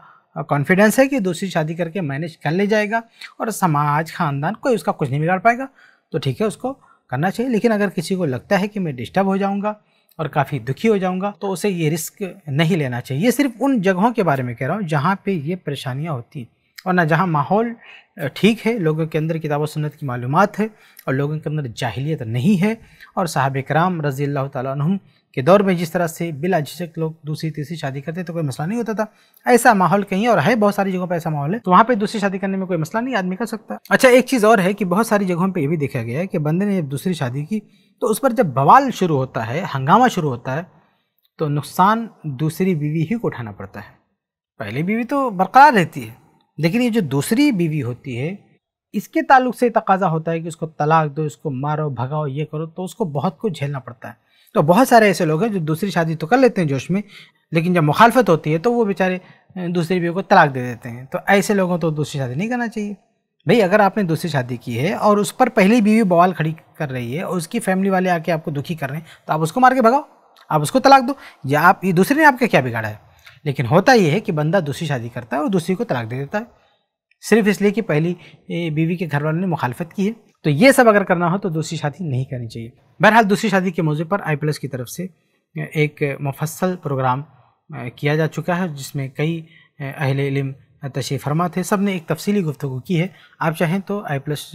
कॉन्फिडेंस है कि दूसरी शादी करके मैनेज कर ले जाएगा और समाज खानदान कोई उसका कुछ नहीं बिगाड़ पाएगा तो ठीक है उसको करना चाहिए लेकिन अगर किसी को लगता है कि मैं डिस्टर्ब हो जाऊँगा और काफ़ी दुखी हो जाऊंगा तो उसे ये रिस्क नहीं लेना चाहिए सिर्फ उन जगहों के बारे में कह रहा हूँ जहाँ पे ये परेशानियाँ होती हैं और ना जहाँ माहौल ठीक है लोगों के अंदर किताब सुन्नत की मालूम है और लोगों के अंदर जाहिलियत नहीं है और साहब कराम रज़ी अल्लाह तुम के दौर में जिस तरह से बिला झिझक लोग दूसरी तीसरी शादी करते तो कोई मसला नहीं होता था ऐसा माहौल कहीं और है बहुत सारी जगहों पर ऐसा माहौल है तो वहाँ पे दूसरी शादी करने में कोई मसला नहीं आदमी कर सकता अच्छा एक चीज़ और है कि बहुत सारी जगहों पर यह भी देखा गया है कि बंदे ने जब दूसरी शादी की तो उस पर जब बवाल शुरू होता है हंगामा शुरू होता है तो नुकसान दूसरी बीवी ही को उठाना पड़ता है पहली बीवी तो बरकरार रहती है लेकिन ये जो दूसरी बीवी होती है इसके ताल्लुक से तकाजा होता है कि उसको तलाक दो इसको मारो भगाओ ये करो तो उसको बहुत कुछ झेलना पड़ता है तो बहुत सारे ऐसे लोग हैं जो दूसरी शादी तो कर लेते हैं जोश में लेकिन जब मुखालफत होती है तो वो बेचारे दूसरी बीवी को तलाक दे देते हैं तो ऐसे लोगों तो दूसरी शादी नहीं करना चाहिए भाई अगर आपने दूसरी शादी की है और उस पर पहली बीवी बवाल खड़ी कर रही है और उसकी फैमिली वाले आके आपको दुखी कर रहे हैं तो आप उसको मार के भगाओ आप उसको तलाक दो या आप ये दूसरे ने आपका क्या बिगाड़ा है लेकिन होता ये है कि बंदा दूसरी शादी करता है और दूसरी को तलाक दे देता है सिर्फ इसलिए कि पहली बीवी के घर वालों ने मुखालफत की है तो ये सब अगर करना हो तो दूसरी शादी नहीं करनी चाहिए बहरहाल दूसरी शादी के मौजूद पर आई की तरफ से एक मुफसल प्रोग्राम किया जा चुका है जिसमें कई अहल इलम तशी फरमा थे सब ने एक तफसली गुफ्तु की है आप चाहें तो I plus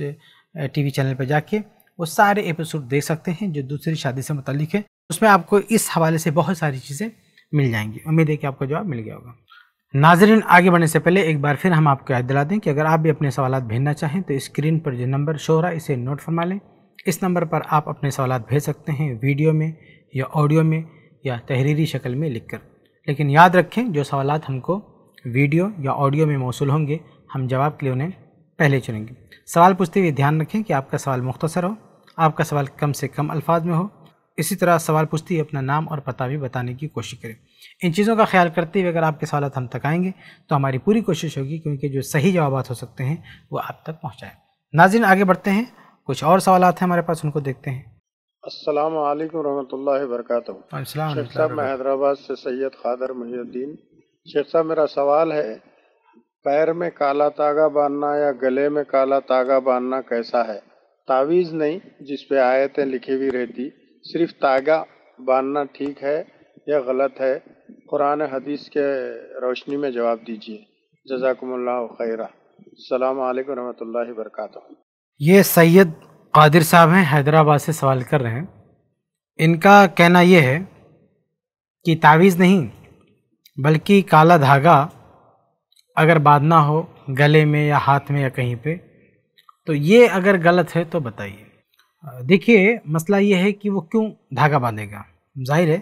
T V channel पर जाके वो सारे एपिसोड देख सकते हैं जो दूसरी शादी से मुतलिक है उसमें आपको इस हवाले से बहुत सारी चीज़ें मिल जाएंगी उम्मीद है कि आपको जवाब मिल गया होगा नाजरीन आगे बढ़ने से पहले एक बार फिर हम आपको याद दिला दें कि अगर आप भी अपने सवाल भेजना चाहें तो स्क्रीन पर जो नंबर शो रहा है इसे नोट फरमा लें इस नंबर पर आप अपने सवाल भेज सकते हैं वीडियो में या ऑडियो में या तहरीरी शक्ल में लिखकर लेकिन याद रखें जो सवाल हमको वीडियो या ऑडियो में मौसू होंगे हम जवाब के लिए उन्हें पहले चुनेंगे सवाल पूछते हुए ध्यान रखें कि आपका सवाल मुख्तसर हो आपका सवाल कम से कम अल्फाज में हो इसी तरह सवाल पूछते हुए अपना नाम और पता भी बताने की कोशिश करें इन चीज़ों का ख्याल करते हुए अगर आपके सवाल हम तक आएंगे तो हमारी पूरी कोशिश होगी क्योंकि जो सही जवाब हो सकते हैं वो आप तक पहुँचाएँ नाजिन आगे बढ़ते हैं कुछ और सवाल हैं हमारे पास उनको देखते हैं अस्सलाम वालेकुम रहमतुल्लाहि वरकatuh शेख साहब मैं हैदराबाद से सैयद खादर मुहीद्दीन शेख साहब मेरा सवाल है पैर में काला तागा बांधना या गले में काला तागा बांधना कैसा है तावीज़ नहीं जिस पे आयतें लिखी हुई रहती सिर्फ तागा बांधना ठीक है या गलत है कुरान हदीस के रोशनी में जवाब दीजिए जजाकुमुल्लाह खैरा अल्लाम वरहमल वर्का ये सैयद कादिर साहब हैं हैदराबाद से सवाल कर रहे हैं इनका कहना ये है कि तावीज़ नहीं बल्कि काला धागा अगर बांधना हो गले में या हाथ में या कहीं पे तो ये अगर गलत है तो बताइए देखिए मसला ये है कि वो क्यों धागा बांधेगा जाहिर है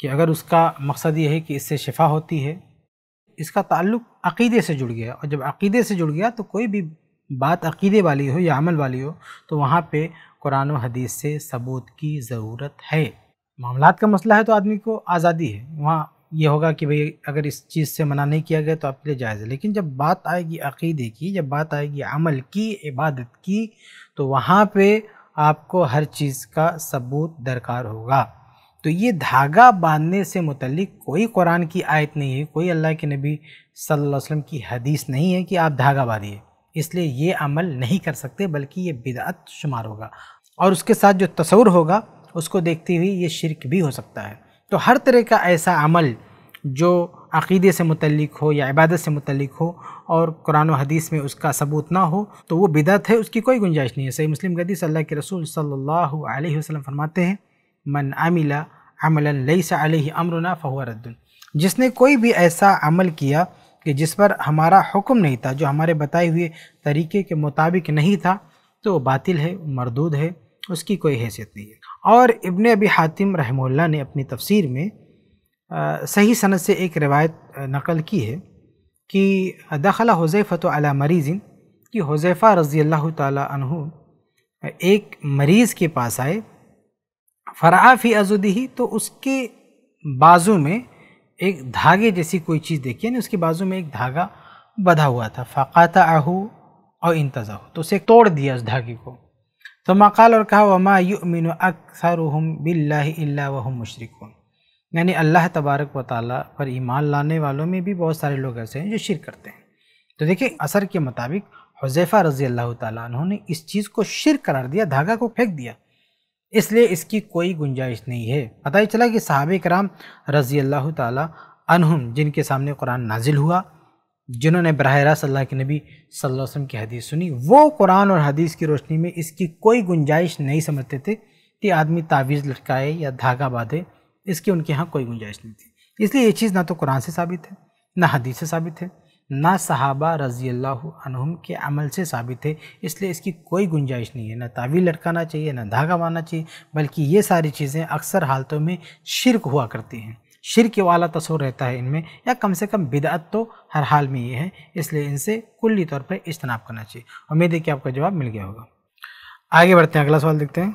कि अगर उसका मकसद ये है कि इससे शिफा होती है इसका ताल्लुक अकीदे से जुड़ गया और जब अकीदे से जुड़ गया तो कोई भी बात अकीदे वाली हो या अमल वाली हो तो वहाँ पे कुरान और हदीस से सबूत की ज़रूरत है मामलात का मसला है तो आदमी को आज़ादी है वहाँ ये होगा कि भाई अगर इस चीज़ से मना नहीं किया गया तो आपके लिए जायज़ है लेकिन जब बात आएगी अकीदे की जब बात आएगी अमल की इबादत की तो वहाँ पे आपको हर चीज़ का सबूत दरकार होगा तो ये धागा बांधने से मुतलिक कोई कुरान की आयत नहीं है कोई अल्लाह के नबी सल्लल्लाहु अलैहि वसल्लम की हदीस नहीं है कि आप धागा बांधिए इसलिए ये अमल नहीं कर सकते बल्कि ये बिदअत शुमार होगा और उसके साथ जो तस्वुर होगा उसको देखते हुए ये शिरक भी हो सकता है तो हर तरह का ऐसा अमल जो अक़ीदे से मुतलिक हो या इबादत से मुतलक हो और कुरान हदीस में उसका सबूत ना हो तो वो बिदत है उसकी कोई गुंजाइश नहीं है सही मुस्लिम गदीस अल्लाह के रसूल सल्लल्लाहु अलैहि वसल्लम फरमाते हैं मन आमिला अमलन लई सा अमरुना अमरना रद्दन जिसने कोई भी ऐसा अमल किया कि जिस पर हमारा हुक्म नहीं था जो हमारे बताए हुए तरीके के मुताबिक नहीं था तो वो बातिल है मरदूद है उसकी कोई हैसियत नहीं है और इबन अबी हातिम रहमल्ला ने अपनी तफसीर में आ, सही सनद से एक रिवायत नकल की है कि दखला हज़ैफ़त तो अला मरीज़ कि हुज़ैफ़ा रज़ी अल्लाह तहु एक मरीज़ के पास आए फ़रा फ़ी अजुदी तो उसके बाजू में एक धागे जैसी कोई चीज़ देखी यानी उसके बाजू में एक धागा बधा हुआ था फ़ाक़ाता आहू और इंतज़ाहू तो उसे तोड़ दिया उस धागे को तो मकाल और कहा वमा मिन अक्सर बिल्ला वहम मशरक यानी अल्लाह तबारक व ताली पर ईमान लाने वालों में भी बहुत सारे लोग ऐसे हैं जो शिर करते हैं तो देखिए असर के मुताबिक हजैफ़ा रज़ी अल्लाह तुमने इस चीज़ को शिर करार दिया धागा को फेंक दिया इसलिए इसकी कोई गुंजाइश नहीं है पता ही चला कि साहब कराम रज़ी अल्लाह तहम जिनके सामने कुरान नाजिल हुआ जिन्होंने बरह रास्त अल्लाह के नबी सल्लल्लाहु अलैहि वसल्लम की हदीस सुनी वो कुरान और हदीस की रोशनी में इसकी कोई गुंजाइश नहीं समझते थे कि आदमी तावीज़ लटकाए या धागा बांधे इसकी उनके यहाँ कोई गुंजाइश नहीं थी इसलिए ये चीज़ ना तो कुरान से साबित है ना हदीस से साबित है ना सहाबा रज़ी अल्लाह अनहुम के अमल से साबित है इसलिए इसकी कोई गुंजाइश नहीं है ना तावील लटकाना चाहिए ना धागा मारना चाहिए बल्कि ये सारी चीज़ें अक्सर हालतों में शिरक हुआ करती हैं शिरक वाला तस्वर तो रहता है इनमें या कम से कम बिदअत तो हर हाल में ये है इसलिए इनसे कुल्ली तौर पर इजतनाब करना चाहिए उम्मीद है कि आपका जवाब मिल गया होगा आगे बढ़ते हैं अगला सवाल देखते हैं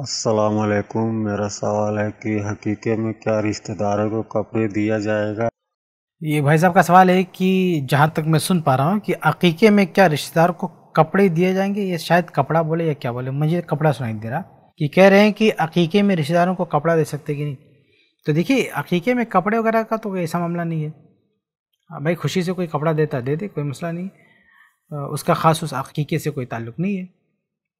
असलकुम मेरा सवाल है कि हकीके में क्या रिश्तेदारों को कपड़े दिया जाएगा ये भाई साहब का सवाल है कि जहाँ तक मैं सुन पा रहा हूँ कि अकीके में क्या रिश्तेदार को कपड़े दिए जाएंगे ये शायद कपड़ा बोले या क्या बोले मुझे कपड़ा सुनाई दे रहा कि कह रहे हैं कि अकीके में रिश्तेदारों को कपड़ा दे सकते कि नहीं तो देखिए अकीके में कपड़े वगैरह का तो ऐसा मामला नहीं है हाँ भाई खुशी से कोई कपड़ा देता दे दे कोई मसला नहीं उसका ख़ास उस अकीके से कोई ताल्लुक नहीं है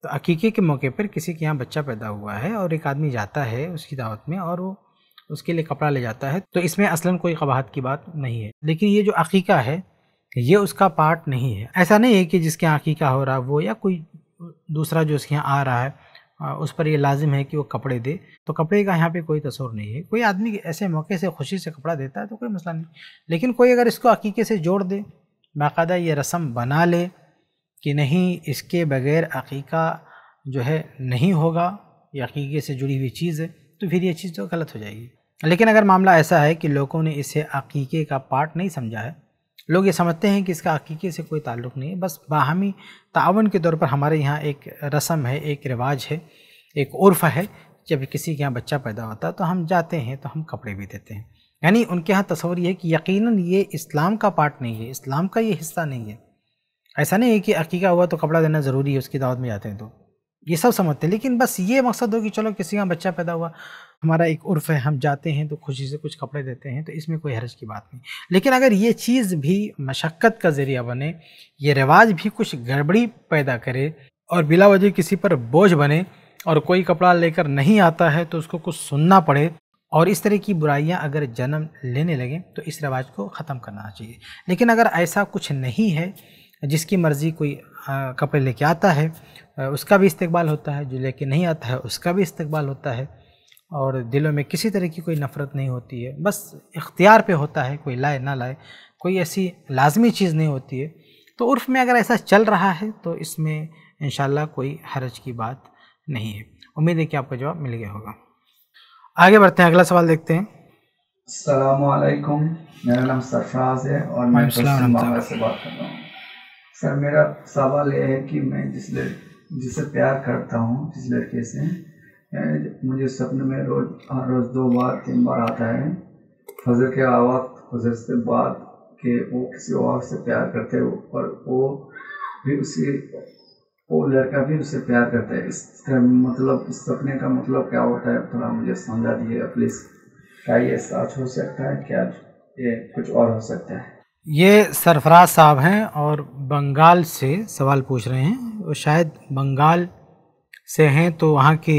तो अकीके के मौके पर किसी के यहाँ बच्चा पैदा हुआ है और एक आदमी जाता है उसकी दावत में और वो उसके लिए कपड़ा ले जाता है तो इसमें असलन कोई कबाहत की बात नहीं है लेकिन ये जो अकीका है ये उसका पार्ट नहीं है ऐसा नहीं है कि जिसके यहाँ अकीका हो रहा वो या कोई दूसरा जो उसके यहाँ आ रहा है उस पर ये लाजिम है कि वो कपड़े दे तो कपड़े का यहाँ पे कोई तस्वर नहीं है कोई आदमी ऐसे मौके से खुशी से कपड़ा देता है तो कोई मसला नहीं लेकिन कोई अगर इसको अकीके से जोड़ दे बायदा ये रस्म बना ले कि नहीं इसके बगैर अकीका जो है नहीं होगा ये अकीके से जुड़ी हुई चीज़ है तो फिर ये चीज़ तो गलत हो जाएगी लेकिन अगर मामला ऐसा है कि लोगों ने इसे अकीके का पार्ट नहीं समझा है लोग ये समझते हैं कि इसका अकीके से कोई ताल्लुक़ नहीं है बस बाहमी तावन के तौर पर हमारे यहाँ एक रस्म है एक रिवाज है एक उर्फ है जब किसी के यहाँ बच्चा पैदा होता है तो हम जाते हैं तो हम कपड़े भी देते हैं यानी उनके यहाँ तस्वर ये है कि यकीन ये इस्लाम का पार्ट नहीं है इस्लाम का ये हिस्सा नहीं है ऐसा नहीं है कि अकीका हुआ तो कपड़ा देना ज़रूरी है उसकी दावत में जाते हैं तो ये सब समझते हैं लेकिन बस ये मकसद हो कि चलो किसी का बच्चा पैदा हुआ हमारा एक उर्फ है हम जाते हैं तो खुशी से कुछ कपड़े देते हैं तो इसमें कोई हरज की बात नहीं लेकिन अगर ये चीज़ भी मशक्क़त का ज़रिया बने ये रिवाज भी कुछ गड़बड़ी पैदा करे और बिला वजह किसी पर बोझ बने और कोई कपड़ा लेकर नहीं आता है तो उसको कुछ सुनना पड़े और इस तरह की बुराइयाँ अगर जन्म लेने लगें तो इस रिवाज को ख़त्म करना चाहिए लेकिन अगर ऐसा कुछ नहीं है जिसकी मर्ज़ी कोई हाँ, कपड़े लेके आता है उसका भी इस्तेबाल होता है जो लेके नहीं आता है उसका भी इस्तेबाल होता है और दिलों में किसी तरह की कोई नफ़रत नहीं होती है बस इख्तियार पे होता है कोई लाए ना लाए कोई ऐसी लाजमी चीज़ नहीं होती है तो उर्फ़ में अगर ऐसा चल रहा है तो इसमें इन कोई हरज की बात नहीं है उम्मीद है कि आपका जवाब मिल गया होगा आगे बढ़ते हैं अगला सवाल देखते हैं मेरा नाम सरफराज है और मैं से बात कर रहा हूँ सर मेरा सवाल यह है कि मैं जिस जिससे प्यार करता हूँ जिस लड़के से मुझे सपने में रोज हर रोज दो बार तीन बार आता है फजर के आवाज फजर से बाद के वो किसी और से प्यार करते हो और वो भी उसी वो लड़का भी उसे प्यार करता है इसका मतलब इस सपने का मतलब क्या होता है थोड़ा मुझे समझा दीजिएगा प्लीज़ क्या ये सच हो सकता है क्या ये कुछ और हो सकता है ये सरफराज साहब हैं और बंगाल से सवाल पूछ रहे हैं वो शायद बंगाल से हैं तो वहाँ के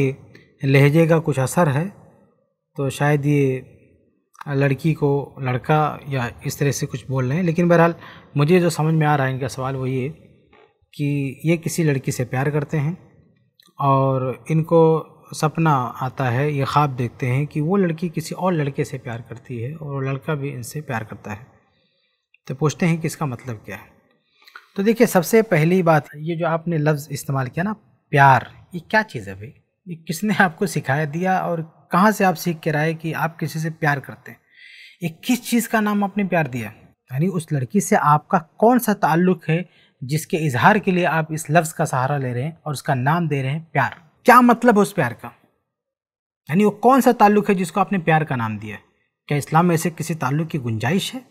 लहजे का कुछ असर है तो शायद ये लड़की को लड़का या इस तरह से कुछ बोल रहे हैं लेकिन बहरहाल मुझे जो समझ में आ रहा है इनका सवाल वो ये कि ये किसी लड़की से प्यार करते हैं और इनको सपना आता है ये ख्वाब देखते हैं कि वो लड़की किसी और लड़के से प्यार करती है और लड़का भी इनसे प्यार करता है तो पूछते हैं कि इसका मतलब क्या है तो देखिए सबसे पहली बात ये जो आपने लफ्ज़ इस्तेमाल किया ना प्यार ये क्या चीज़ है भाई ये किसने आपको सिखाया दिया और कहाँ से आप सीख के है कि आप किसी से प्यार करते हैं ये किस चीज़ का नाम आपने प्यार दिया यानी उस लड़की से आपका कौन सा ताल्लुक़ है जिसके इजहार के लिए आप इस लफ्ज़ का सहारा ले रहे हैं और उसका नाम दे रहे हैं प्यार क्या मतलब है उस प्यार का यानी वो कौन सा ताल्लुक़ है जिसको आपने प्यार का नाम दिया क्या इस्लाम में ऐसे किसी ताल्लुक़ की गुंजाइश है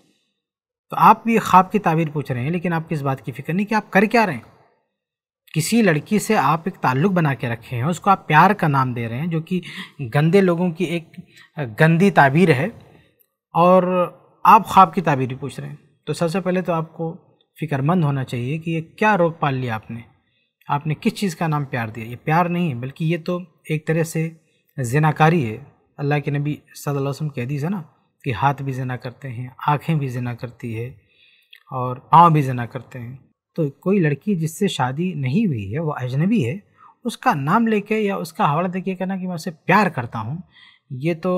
तो आप भी ख्वाब की ताबीर पूछ रहे हैं लेकिन आपकी इस बात की फिक्र नहीं कि आप कर क्या रहे हैं किसी लड़की से आप एक ताल्लुक़ बना के रखे हैं उसको आप प्यार का नाम दे रहे हैं जो कि गंदे लोगों की एक गंदी ताबीर है और आप ख्वाब की ताबीर भी पूछ रहे हैं तो सबसे पहले तो आपको फ़िक्रमंद होना चाहिए कि ये क्या रोग पाल लिया आपने आपने किस चीज़ का नाम प्यार दिया ये प्यार नहीं है बल्कि ये तो एक तरह से जिनाकारी है अल्लाह के नबी सल्लल्लाहु की हदीस है ना कि हाथ भी जना करते हैं आँखें भी जना करती है और पाँव भी जना करते हैं तो कोई लड़की जिससे शादी नहीं हुई है वो अजनबी है उसका नाम लेके या उसका हवाला देके कहना कि मैं उसे प्यार करता हूँ ये तो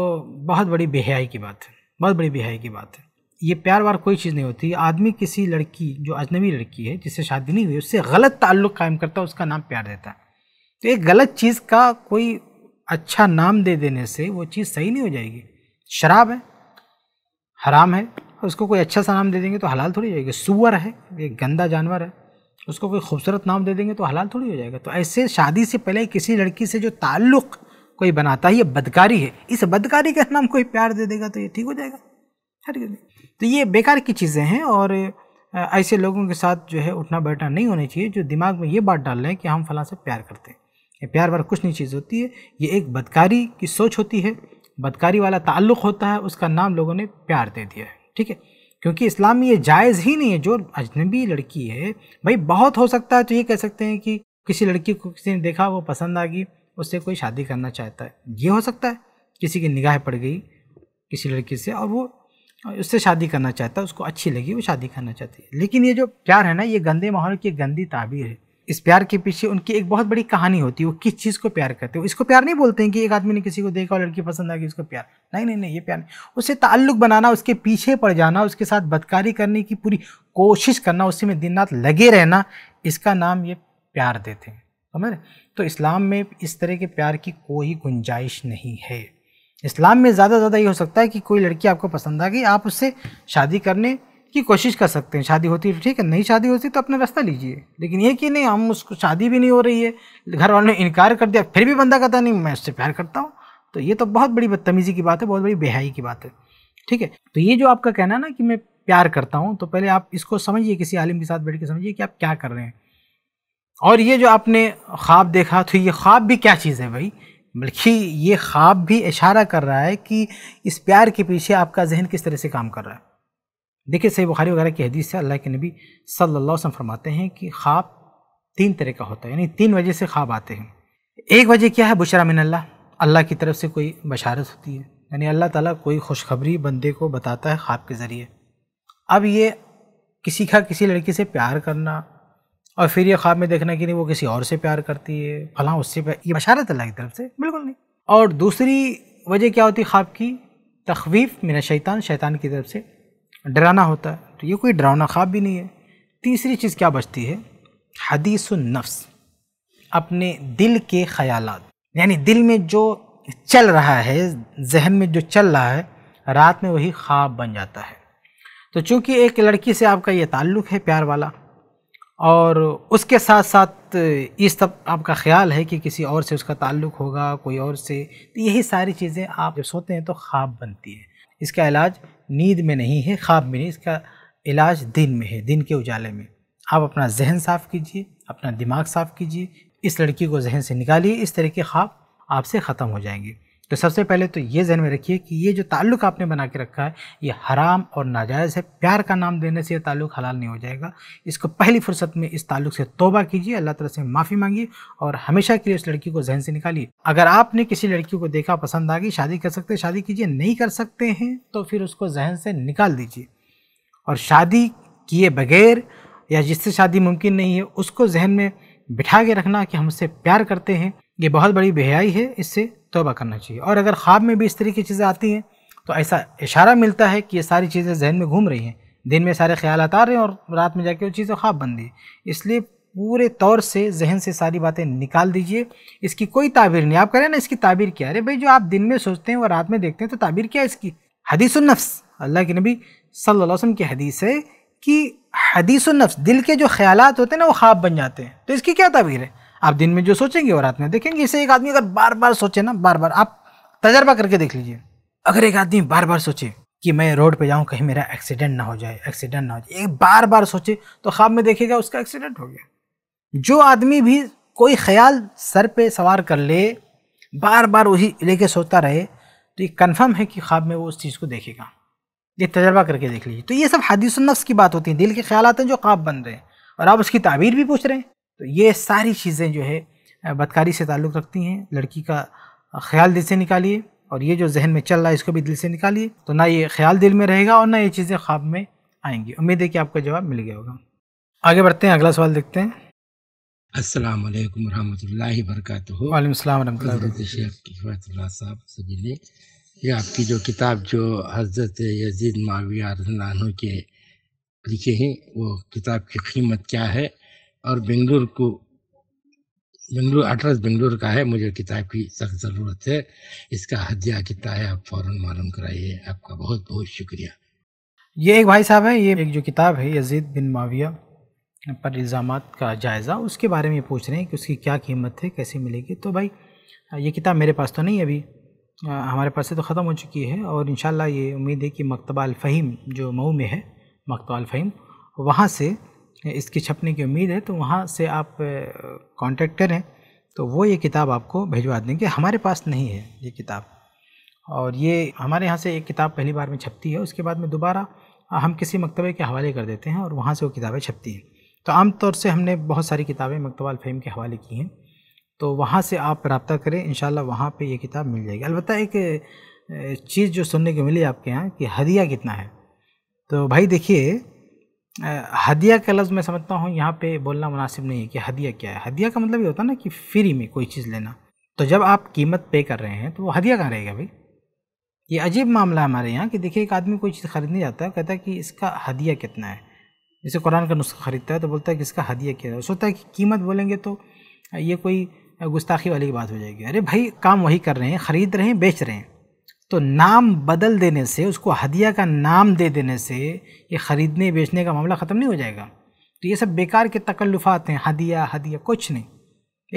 बहुत बड़ी बेहयाई की बात है बहुत बड़ी बेहयाई की बात है ये प्यार वार कोई चीज़ नहीं होती आदमी किसी लड़की जो अजनबी लड़की है जिससे शादी नहीं हुई उससे गलत ताल्लुक़ कायम करता है उसका नाम प्यार देता है तो एक गलत चीज़ का कोई अच्छा नाम दे देने से वो चीज़ सही नहीं हो जाएगी शराब है हराम है उसको कोई अच्छा सा नाम दे देंगे तो हलाल थोड़ी हो जाएगा सुअर है ये गंदा जानवर है उसको कोई खूबसूरत नाम दे देंगे तो हलाल थोड़ी हो जाएगा तो ऐसे शादी से पहले किसी लड़की से जो ताल्लुक़ कोई बनाता है ये बदकारी है इस बदकारी का नाम कोई प्यार दे देगा तो ये ठीक हो जाएगा हर तो ये बेकार की चीज़ें हैं और ऐसे लोगों के साथ जो है उठना बैठना नहीं होना चाहिए जो दिमाग में ये बात डाल रहे हैं कि हम फलां से प्यार करते हैं ये प्यार बार कुछ नहीं चीज़ होती है ये एक बदकारी की सोच होती है बदकारी वाला ताल्लुक़ होता है उसका नाम लोगों ने प्यार दे दिया है ठीक है क्योंकि इस्लाम में ये जायज़ ही नहीं है जो अजनबी लड़की है भाई बहुत हो सकता है तो ये कह सकते हैं कि किसी लड़की को किसी ने देखा वो पसंद आ गई उससे कोई शादी करना चाहता है ये हो सकता है किसी की निगाह पड़ गई किसी लड़की से और वो उससे शादी करना चाहता है उसको अच्छी लगी वो शादी करना चाहती है लेकिन ये जो प्यार है ना ये गंदे माहौल की गंदी ताबीर है इस प्यार के पीछे उनकी एक बहुत बड़ी कहानी होती है वो किस चीज़ को प्यार करते हो इसको प्यार नहीं बोलते हैं कि एक आदमी ने किसी को देखा और लड़की पसंद आ गई उसको प्यार नहीं नहीं नहीं ये प्यार नहीं उससे ताल्लुक बनाना उसके पीछे पड़ जाना उसके साथ बदकारी करने की पूरी कोशिश करना उसी में दिन रात लगे रहना इसका नाम ये प्यार देते हैं समझ रहे तो इस्लाम में इस तरह के प्यार की कोई गुंजाइश नहीं है इस्लाम में ज़्यादा ज़्यादा ये हो सकता है कि कोई लड़की आपको पसंद आ गई आप उससे शादी करने की कोशिश कर सकते हैं शादी होती है ठीक है नहीं शादी होती तो अपना रास्ता लीजिए लेकिन ये कि नहीं हम उसको शादी भी नहीं हो रही है घर वालों ने इनकार कर दिया फिर भी बंदा कहता नहीं मैं उससे प्यार करता हूँ तो ये तो बहुत बड़ी बदतमीज़ी की बात है बहुत बड़ी बेहाई की बात है ठीक है तो ये जो आपका कहना है ना कि मैं प्यार करता हूँ तो पहले आप इसको समझिए किसी आलिम के साथ बैठ के समझिए कि आप क्या कर रहे हैं और ये जो आपने ख्वाब देखा तो ये ख्वाब भी क्या चीज़ है भाई बल्कि ये ख्वाब भी इशारा कर रहा है कि इस प्यार के पीछे आपका जहन किस तरह से काम कर रहा है देखिए सही बुखारी वगैरह की हदीस से अल्लाह के नबी सल्लल्लाहु अलैहि वसल्लम फरमाते हैं कि ख्वाब तीन तरह का होता है यानी तीन वजह से ख्वाब आते हैं एक वजह क्या है बुशरा मिन अल्लाह अल्लाह की तरफ से कोई बशारत होती है यानी अल्लाह ताला कोई खुशखबरी बंदे को बताता है ख्वाब के ज़रिए अब ये किसी का किसी लड़की से प्यार करना और फिर ये ख्वाब में देखना कि नहीं वो किसी और से प्यार करती है फलां उससे ये बशारत अल्लाह की तरफ से बिल्कुल नहीं और दूसरी वजह क्या होती है ख्वाब की तखवीफ़ मिन शैतान शैतान की तरफ से डराना होता है तो ये कोई डरावना ख्वाब भी नहीं है तीसरी चीज़ क्या बचती है हदीस नफ्स अपने दिल के ख्याल यानी दिल में जो चल रहा है जहन में जो चल रहा है रात में वही ख्वाब बन जाता है तो चूंकि एक लड़की से आपका ये ताल्लुक़ है प्यार वाला और उसके साथ साथ इस तब आपका ख्याल है कि किसी और से उसका ताल्लुक़ होगा कोई और से तो यही सारी चीज़ें आप जब सोते हैं तो ख्वाब बनती है इसका इलाज नींद में नहीं है ख्वाब में नहीं इसका इलाज दिन में है दिन के उजाले में आप अपना जहन साफ़ कीजिए अपना दिमाग साफ़ कीजिए इस लड़की को जहन से निकालिए इस तरह के ख्वाब आपसे ख़त्म हो जाएंगे तो सबसे पहले तो ये जहन में रखिए कि ये जो ताल्लुक आपने बना के रखा है ये हराम और नाजायज़ है प्यार का नाम देने से ये ताल्लुक हलाल नहीं हो जाएगा इसको पहली फुर्सत में इस ताल्लुक से तोबा कीजिए अल्लाह तला से माफ़ी मांगिए और हमेशा के लिए उस लड़की को जहन से निकालिए अगर आपने किसी लड़की को देखा पसंद आ गई शादी कर सकते शादी कीजिए नहीं कर सकते हैं तो फिर उसको जहन से निकाल दीजिए और शादी किए बगैर या जिससे शादी मुमकिन नहीं है उसको जहन में बिठा के रखना कि हमसे प्यार करते हैं ये बहुत बड़ी बेहयाई है इससे तोबा करना चाहिए और अगर ख्वाब में भी इस तरह की चीज़ें आती हैं तो ऐसा इशारा मिलता है कि ये सारी चीज़ें जहन में घूम रही हैं दिन में सारे ख्याल आ रहे हैं और रात में जाके वो चीज़ें ख्वाब बन दी इसलिए पूरे तौर से जहन से सारी बातें निकाल दीजिए इसकी कोई ताबीर नहीं आप करें ना इसकी ताबीर क्या अरे भाई जो आप दिन में सोचते हैं और रात में देखते हैं तो ताबीर क्या है इसकी नफ्स अल्लाह के नबी सल्लल्लाहु अलैहि वसल्लम की हदीस है कि नफ़्स दिल के जो ख्याल होते हैं ना वो ख्वाब बन जाते हैं तो इसकी क्या ताबीर है आप दिन में जो सोचेंगे और रात में देखेंगे इसे एक आदमी अगर बार बार सोचे ना बार बार आप तजर्बा करके देख लीजिए अगर एक आदमी बार बार सोचे कि मैं रोड पे जाऊँ कहीं मेरा एक्सीडेंट ना हो जाए एक्सीडेंट ना हो जाए एक बार बार सोचे तो ख्वाब में देखेगा उसका एक्सीडेंट हो गया जो आदमी भी कोई ख्याल सर पे सवार कर ले बार बार वही लेके सोचता रहे तो ये कन्फर्म है कि ख्वाब में वो उस चीज़ को देखेगा ये तजर्बा करके देख लीजिए तो ये सब हदीस नफ्स की बात होती है दिल के ख्याल हैं जो ख्वाब बन रहे हैं और आप उसकी ताबीर भी पूछ रहे हैं तो ये सारी चीज़ें जो है बदकारी से ताल्लुक़ रखती हैं लड़की का ख्याल दिल से निकालिए और ये जो जहन में चल रहा है इसको भी दिल से निकालिए तो ना ये ख्याल दिल में रहेगा और ना ये चीज़ें ख्वाब में आएंगी उम्मीद है कि आपका जवाब मिल गया होगा आगे बढ़ते हैं अगला सवाल देखते हैं अस्सलाम वालेकुम रहमतुल्लाहि वरकत वालेकुम सलाम वरहमतुल्लाहि शेख किफायतुल्लाह साहब सभी ने ये आपकी जो किताब जो हज़रत यजीद माविया रजनानों के लिखे हैं वो किताब की कीमत क्या है और बेंगलुर को बेंगलुरु एड्रेस बेंगलुरु का है मुझे किताब की सख्त ज़रूरत है इसका हदिया कितना है आप फ़ौर मालूम कराइए आपका बहुत बहुत शुक्रिया ये एक भाई साहब है ये एक जो किताब है यजीद बिन माविया पर इल्ज़ाम का जायज़ा उसके बारे में पूछ रहे हैं कि उसकी क्या कीमत है कैसे मिलेगी तो भाई ये किताब मेरे पास तो नहीं अभी हमारे पास से तो ख़त्म हो चुकी है और इन ये उम्मीद है कि मकतबा अलफ़हीम जो मऊ में है मकतबा अलफ़हीम वहाँ से इसकी छपने की उम्मीद है तो वहाँ से आप कांटेक्ट करें तो वो ये किताब आपको भिजवा देंगे हमारे पास नहीं है ये किताब और ये हमारे यहाँ से एक किताब पहली बार में छपती है उसके बाद में दोबारा हम किसी मकतबे के हवाले कर देते हैं और वहाँ से वो किताबें छपती हैं तो आम तौर से हमने बहुत सारी किताबें मकतबाल फेम के हवाले की हैं तो वहाँ से आप रबता करें इन वहाँ पर ये किताब मिल जाएगी अलबत् एक चीज़ जो सुनने को मिली आपके यहाँ कि हदिया कितना है तो भाई देखिए हदिया का लफ्ज़ मैं समझता हूँ यहाँ पे बोलना मुनासिब नहीं है कि हदिया क्या है हदिया का मतलब ये होता है ना कि फ्री में कोई चीज़ लेना तो जब आप कीमत पे कर रहे हैं तो वो हदिया कहाँ रहेगा भाई ये अजीब मामला है हमारे यहाँ कि देखिए एक आदमी कोई चीज़ ख़रीदने जाता है कहता है कि इसका हदिया कितना है जैसे कुरान का नुस्खा ख़रीदता है तो बोलता है कि इसका हदिया क्या है सोचता है कि कीमत बोलेंगे तो ये कोई गुस्ताखी वाली की बात हो जाएगी अरे भाई काम वही कर रहे हैं ख़रीद रहे हैं बेच रहे हैं तो नाम बदल देने से उसको हदिया का नाम दे देने से ये ख़रीदने बेचने का मामला ख़त्म नहीं हो जाएगा तो ये सब बेकार के तकल्लुफात हैं हदिया हदिया कुछ नहीं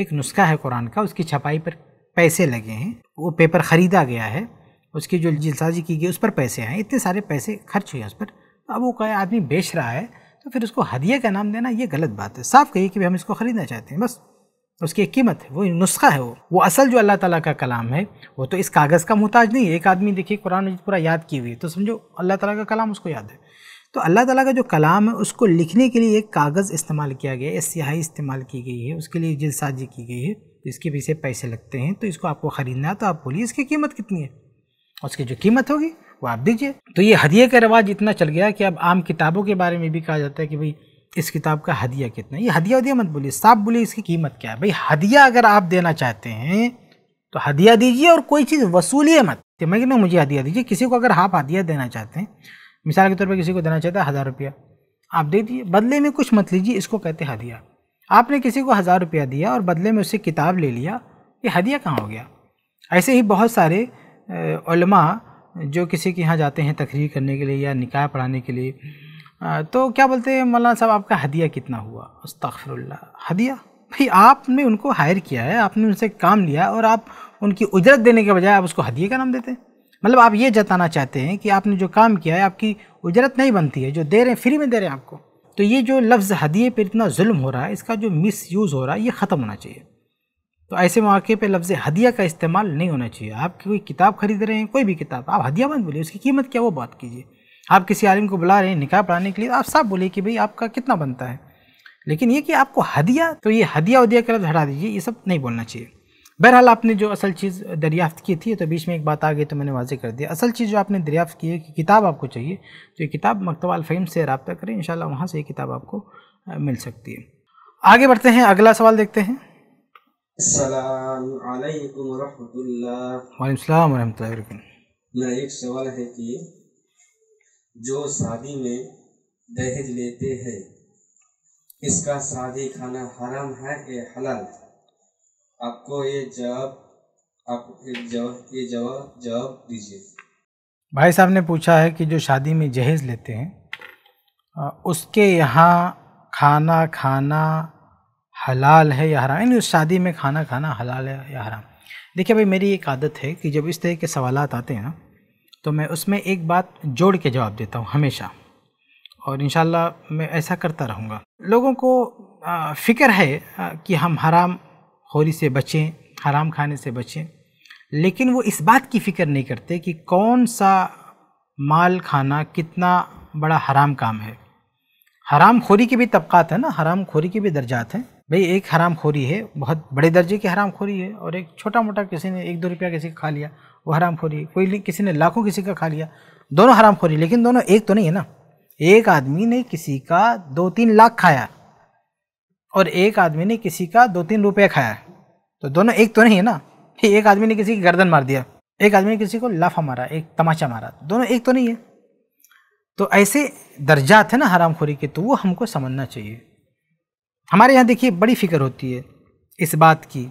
एक नुस्खा है कुरान का उसकी छपाई पर पैसे लगे हैं वो पेपर ख़रीदा गया है उसकी जो जिलसाजी की गई उस पर पैसे हैं इतने सारे पैसे खर्च हुए उस पर अब वो कहे आदमी बेच रहा है तो फिर उसको हदिया का नाम देना ये गलत बात है साफ कहिए कि हम इसको ख़रीदना चाहते हैं बस उसकी एक कीमत है वो नुस्खा है वो वो असल जो अल्लाह ताला का कलाम है वो तो इस कागज़ का मोहताज नहीं है एक आदमी देखिए कुरान मजीद पूरा याद की हुई है तो समझो अल्लाह ताला का कलाम उसको याद है तो अल्लाह ताला का जो कलाम है उसको लिखने के लिए एक कागज़ इस्तेमाल किया गया है स्याही इस्तेमाल की गई है उसके लिए जिलसाजी की गई है तो इसके पीछे पैसे लगते हैं तो इसको आपको ख़रीदना है तो आप बोलिए इसकी कीमत कितनी है उसकी जो कीमत होगी वो आप दीजिए तो ये हदिये का रिवाज इतना चल गया कि अब आम किताबों के बारे में भी कहा जाता है कि भाई इस किताब का हदिया कितना ये हदिया उदिया मत बोलिए साफ बोलिए इसकी कीमत क्या है भाई हदिया अगर आप देना चाहते हैं तो हदिया दीजिए और कोई चीज़ वसूलिए मत मैं कहना मुझे हदिया दीजिए किसी को अगर आप हदिया देना चाहते हैं मिसाल के तौर पर किसी को देना चाहते हैं हज़ार रुपया आप दे दिए बदले में कुछ मत लीजिए इसको कहते हैं हदिया आपने किसी को हज़ार रुपया दिया और बदले में उससे किताब ले लिया ये हदिया कहाँ हो गया ऐसे ही बहुत सारे जो किसी के यहाँ जाते हैं तकरीर करने के लिए या निकाय पढ़ाने के लिए हाँ, तो क्या बोलते हैं मौलाना साहब आपका हदिया कितना हुआ अस्तफरल्ला हदिया भाई आपने उनको हायर किया है आपने उनसे काम लिया और आप उनकी उजरत देने के बजाय आप उसको हदिये का नाम देते हैं मतलब आप ये जताना चाहते हैं कि आपने जो काम किया है आपकी उजरत नहीं बनती है जो दे रहे हैं फ्री में दे रहे हैं आपको तो ये जो लफ्ज़ हदिये पर इतना जुल्म हो रहा है इसका जो मिस यूज़ हो रहा है ये ख़त्म होना चाहिए तो ऐसे मौके पे लफ्ज़ हदिया का इस्तेमाल नहीं होना चाहिए आप कोई किताब खरीद रहे हैं कोई भी किताब आप हदिया मत बोलिए उसकी कीमत क्या वो बात कीजिए आप किसी आलिम को बुला रहे हैं निकाह पढ़ाने के लिए तो आप साफ बोलिए कि भाई आपका कितना बनता है लेकिन ये कि आपको हदिया तो ये हदिया उदिया के लिए हटा दीजिए ये सब नहीं बोलना चाहिए बहरहाल आपने जो असल चीज़ दरियाफ्त की थी तो बीच में एक बात आ गई तो मैंने वाजे कर दिया असल चीज़ जो आपने दरियाफ्त की है कि किताब आपको चाहिए तो ये किताब मकतबाल फ़हीम से रबता करें इन वहाँ से ये किताब आपको मिल सकती है आगे बढ़ते हैं अगला सवाल देखते हैं वालेकाम वरहमल मेरा एक सवाल है कि जो शादी में दहेज लेते हैं इसका शादी खाना हराम है ए हलाल आपको ये जवाब आप जवाब ये जवाब जवाब दीजिए भाई साहब ने पूछा है कि जो शादी में जहेज लेते हैं उसके यहाँ खाना खाना हलाल है या हराम यानी उस शादी में खाना खाना हलाल है या हराम देखिए भाई मेरी एक आदत है कि जब इस तरह के सवाल आते हैं ना तो मैं उसमें एक बात जोड़ के जवाब देता हूँ हमेशा और इन मैं ऐसा करता रहूँगा लोगों को फ़िक्र है कि हम हराम खोरी से बचें हराम खाने से बचें लेकिन वो इस बात की फ़िक्र नहीं करते कि कौन सा माल खाना कितना बड़ा हराम काम है हराम खोरी के भी तबकात है ना हराम खोरी के भी दर्जात हैं भाई एक हराम खोरी है बहुत बड़े दर्जे की हराम खोरी है और एक छोटा मोटा किसी ने एक दो रुपया किसी खा लिया वो खोरी कोई किसी ने लाखों किसी का खा लिया दोनों हराम खोरी लेकिन दोनों एक तो नहीं है ना एक आदमी ने किसी का दो तीन लाख खाया और एक आदमी ने किसी का दो तीन रुपये खाया तो दोनों एक तो नहीं है ना एक आदमी ने किसी की गर्दन मार दिया एक आदमी ने किसी को लाफा मारा एक तमाचा मारा दोनों एक तो नहीं है तो ऐसे दर्जात थे ना हराम खोरी के तो वो हमको समझना चाहिए हमारे यहाँ देखिए बड़ी फिक्र होती है इस बात की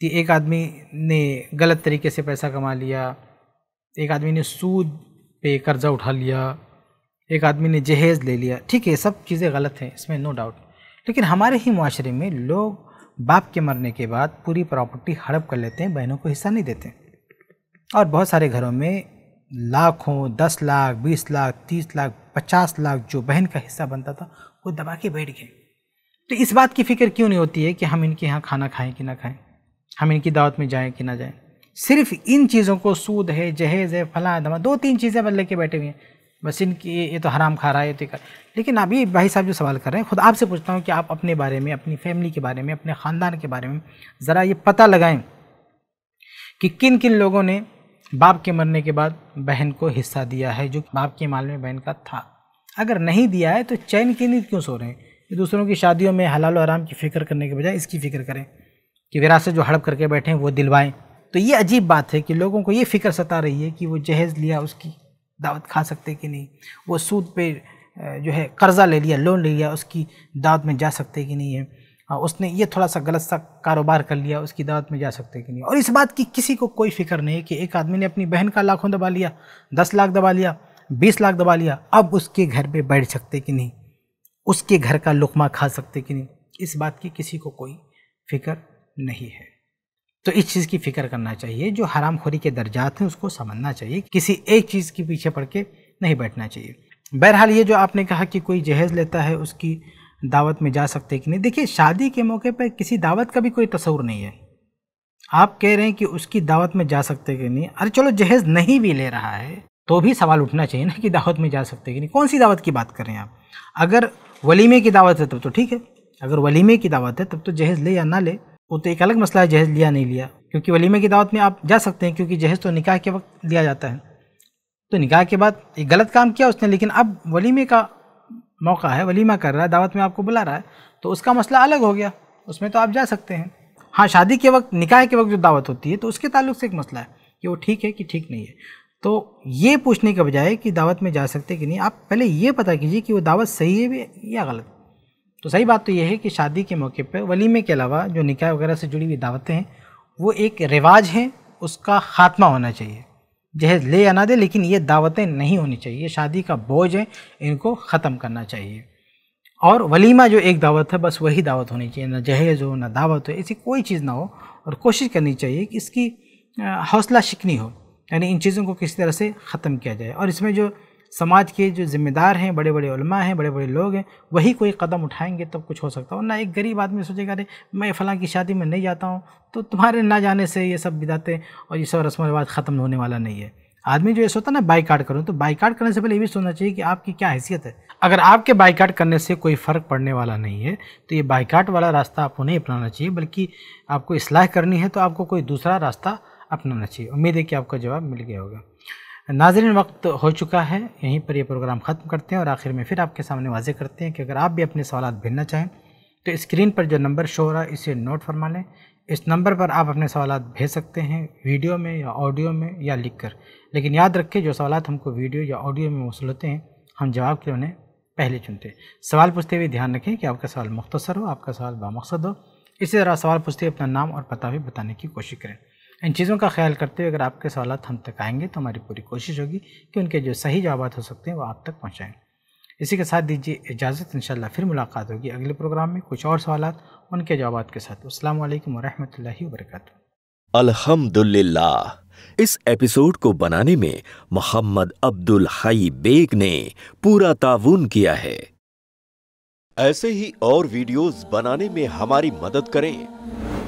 कि एक आदमी ने गलत तरीके से पैसा कमा लिया एक आदमी ने सूद पे कर्ज़ा उठा लिया एक आदमी ने जहेज़ ले लिया ठीक है सब चीज़ें गलत हैं इसमें नो डाउट लेकिन हमारे ही माशरे में लोग बाप के मरने के बाद पूरी प्रॉपर्टी हड़प कर लेते हैं बहनों को हिस्सा नहीं देते और बहुत सारे घरों में लाखों दस लाख बीस लाख तीस लाख पचास लाख जो बहन का हिस्सा बनता था वो दबा के बैठ गए तो इस बात की फ़िक्र क्यों नहीं होती है कि हम इनके यहाँ खाना खाएं कि ना खाएं हम इनकी दावत में जाएं कि ना जाएं सिर्फ इन चीज़ों को सूद है जहेज़ है फला दमा दो तीन चीज़ें बस लेके बैठे हुए हैं बस इनकी ये तो हराम खा रहा है तो कर लेकिन अभी भाई साहब जो सवाल कर रहे हैं खुद आपसे पूछता हूँ कि आप अपने बारे में अपनी फैमिली के बारे में अपने ख़ानदान के बारे में ज़रा ये पता लगाएं कि किन किन लोगों ने बाप के मरने के बाद बहन को हिस्सा दिया है जो बाप के माल में बहन का था अगर नहीं दिया है तो चैन की नींद क्यों सो रहे हैं दूसरों की शादियों में हलाल और आराम की फ़िक्र करने के बजाय इसकी फ़िक्र करें कि विरासत जो हड़प करके बैठे हैं वो दिलवाएं तो ये अजीब बात है कि लोगों को ये फिक्र सता रही है कि वो जहेज़ लिया उसकी दावत खा सकते कि नहीं वो सूद पे जो है कर्ज़ा ले लिया लोन ले लिया उसकी दावत में जा सकते कि नहीं है उसने ये थोड़ा सा गलत सा कारोबार कर लिया उसकी दावत में जा सकते कि नहीं और इस बात की किसी को कोई फिक्र नहीं है कि एक आदमी ने अपनी बहन का लाखों दबा लिया दस लाख दबा लिया बीस लाख दबा लिया अब उसके घर पर बैठ सकते कि नहीं उसके घर का लुकमा खा सकते कि नहीं इस बात की किसी को कोई फिक्र नहीं है तो इस चीज़ की फ़िक्र करना चाहिए जो हराम खोरी के दर्जात हैं उसको समझना चाहिए किसी एक चीज़ के पीछे पड़ के नहीं बैठना चाहिए बहरहाल ये जो आपने कहा कि कोई जहेज़ लेता है उसकी दावत में जा सकते कि नहीं देखिए शादी के मौके पर किसी दावत का भी कोई तस्वूर नहीं है आप कह रहे हैं कि उसकी दावत में जा सकते कि नहीं अरे चलो जहेज़ नहीं भी ले रहा है तो भी सवाल उठना चाहिए ना कि दावत में जा सकते कि नहीं कौन सी दावत की बात कर रहे हैं आप अगर वलीमे की दावत है तब तो ठीक है अगर वलीमे की दावत है तब तो जहेज़ ले या ना ले वो तो एक अलग मसला है जहेज़ लिया नहीं लिया क्योंकि वलीमे की दावत में आप जा सकते हैं क्योंकि जहेज़ तो निकाह के वक्त लिया जाता है तो निकाह के बाद एक गलत काम किया उसने लेकिन अब वलीमे का मौका है वलीमा कर रहा है दावत में आपको बुला रहा है तो उसका मसला अलग हो गया उसमें तो आप जा सकते हैं हाँ शादी के वक्त निकाह के वक्त जो दावत होती है तो उसके ताल्लुक से एक मसला है कि वो ठीक है कि ठीक नहीं है तो ये पूछने के बजाय कि दावत में जा सकते कि नहीं आप पहले ये पता कीजिए कि वो दावत सही है या गलत तो सही बात तो यह है कि शादी के मौके पर वलीमे के अलावा जो निकाय वगैरह से जुड़ी हुई दावतें हैं वो एक रिवाज है उसका खात्मा होना चाहिए जहेज ले या ना दे लेकिन ये दावतें नहीं होनी चाहिए ये शादी का बोझ है इनको ख़त्म करना चाहिए और वलीमा जो एक दावत है बस वही दावत होनी चाहिए ना जहेज हो ना दावत हो ऐसी कोई चीज़ ना हो और कोशिश करनी चाहिए कि इसकी हौसला शिकनी हो यानी इन चीज़ों को किसी तरह से ख़त्म किया जाए और इसमें जो समाज के जो ज़िम्मेदार हैं बड़े बड़े उलमा हैं बड़े बड़े लोग हैं वही कोई कदम उठाएंगे तब तो कुछ हो सकता है वरना एक गरीब आदमी सोचेगा अरे मैं फ़लाँ की शादी में नहीं जाता हूँ तो तुम्हारे ना जाने से ये सब बिदातें और ये सब रस्म रिवाज ख़त्म होने वाला नहीं है आदमी जो ये सोता ना बाईकाट करूँ तो बाईकाट करने से पहले ये भी सोचना चाहिए कि आपकी क्या हैसियत है अगर आपके बाईकाट करने से कोई फ़र्क पड़ने वाला नहीं है तो ये बाईकाट वाला रास्ता आपको नहीं अपनाना चाहिए बल्कि आपको इसलाह करनी है तो आपको कोई दूसरा रास्ता अपनाना चाहिए उम्मीद है कि आपका जवाब मिल गया होगा नाजरन वक्त हो चुका है यहीं पर यह प्रोग्राम ख़त्म करते हैं और आखिर में फिर आपके सामने वाजे करते हैं कि अगर आप भी अपने सवाल भेजना चाहें तो स्क्रीन पर जो नंबर शो हो रहा है इसे नोट फरमा लें इस नंबर पर आप अपने सवाल भेज सकते हैं वीडियो में या ऑडियो में या लिख कर लेकिन याद रखें जो सवाल हमको वीडियो या ऑडियो में मौसू होते हैं हम जवाब के उन्हें पहले चुनते हैं सवाल पूछते हुए ध्यान रखें कि आपका सवाल मुख्तसर हो आपका सवाल बामकसद हो इसी तरह सवाल पूछते हुए अपना नाम और पता भी बताने की कोशिश करें इन चीज़ों का ख्याल करते हुए अगर आपके सवाल हम तक आएंगे तो हमारी पूरी कोशिश होगी कि उनके जो सही जवाब हो सकते हैं वो आप तक पहुँचाएँ इसी के साथ दीजिए इजाज़त इन फिर मुलाकात होगी अगले प्रोग्राम में कुछ और सवाल उनके जवाब के साथ अल्लाम वरहमल वरक अलहमदुल्ला इस एपिसोड को बनाने में मोहम्मद अब्दुल हई बेग ने पूरा ताउन किया है ऐसे ही और वीडियोस बनाने में हमारी मदद करें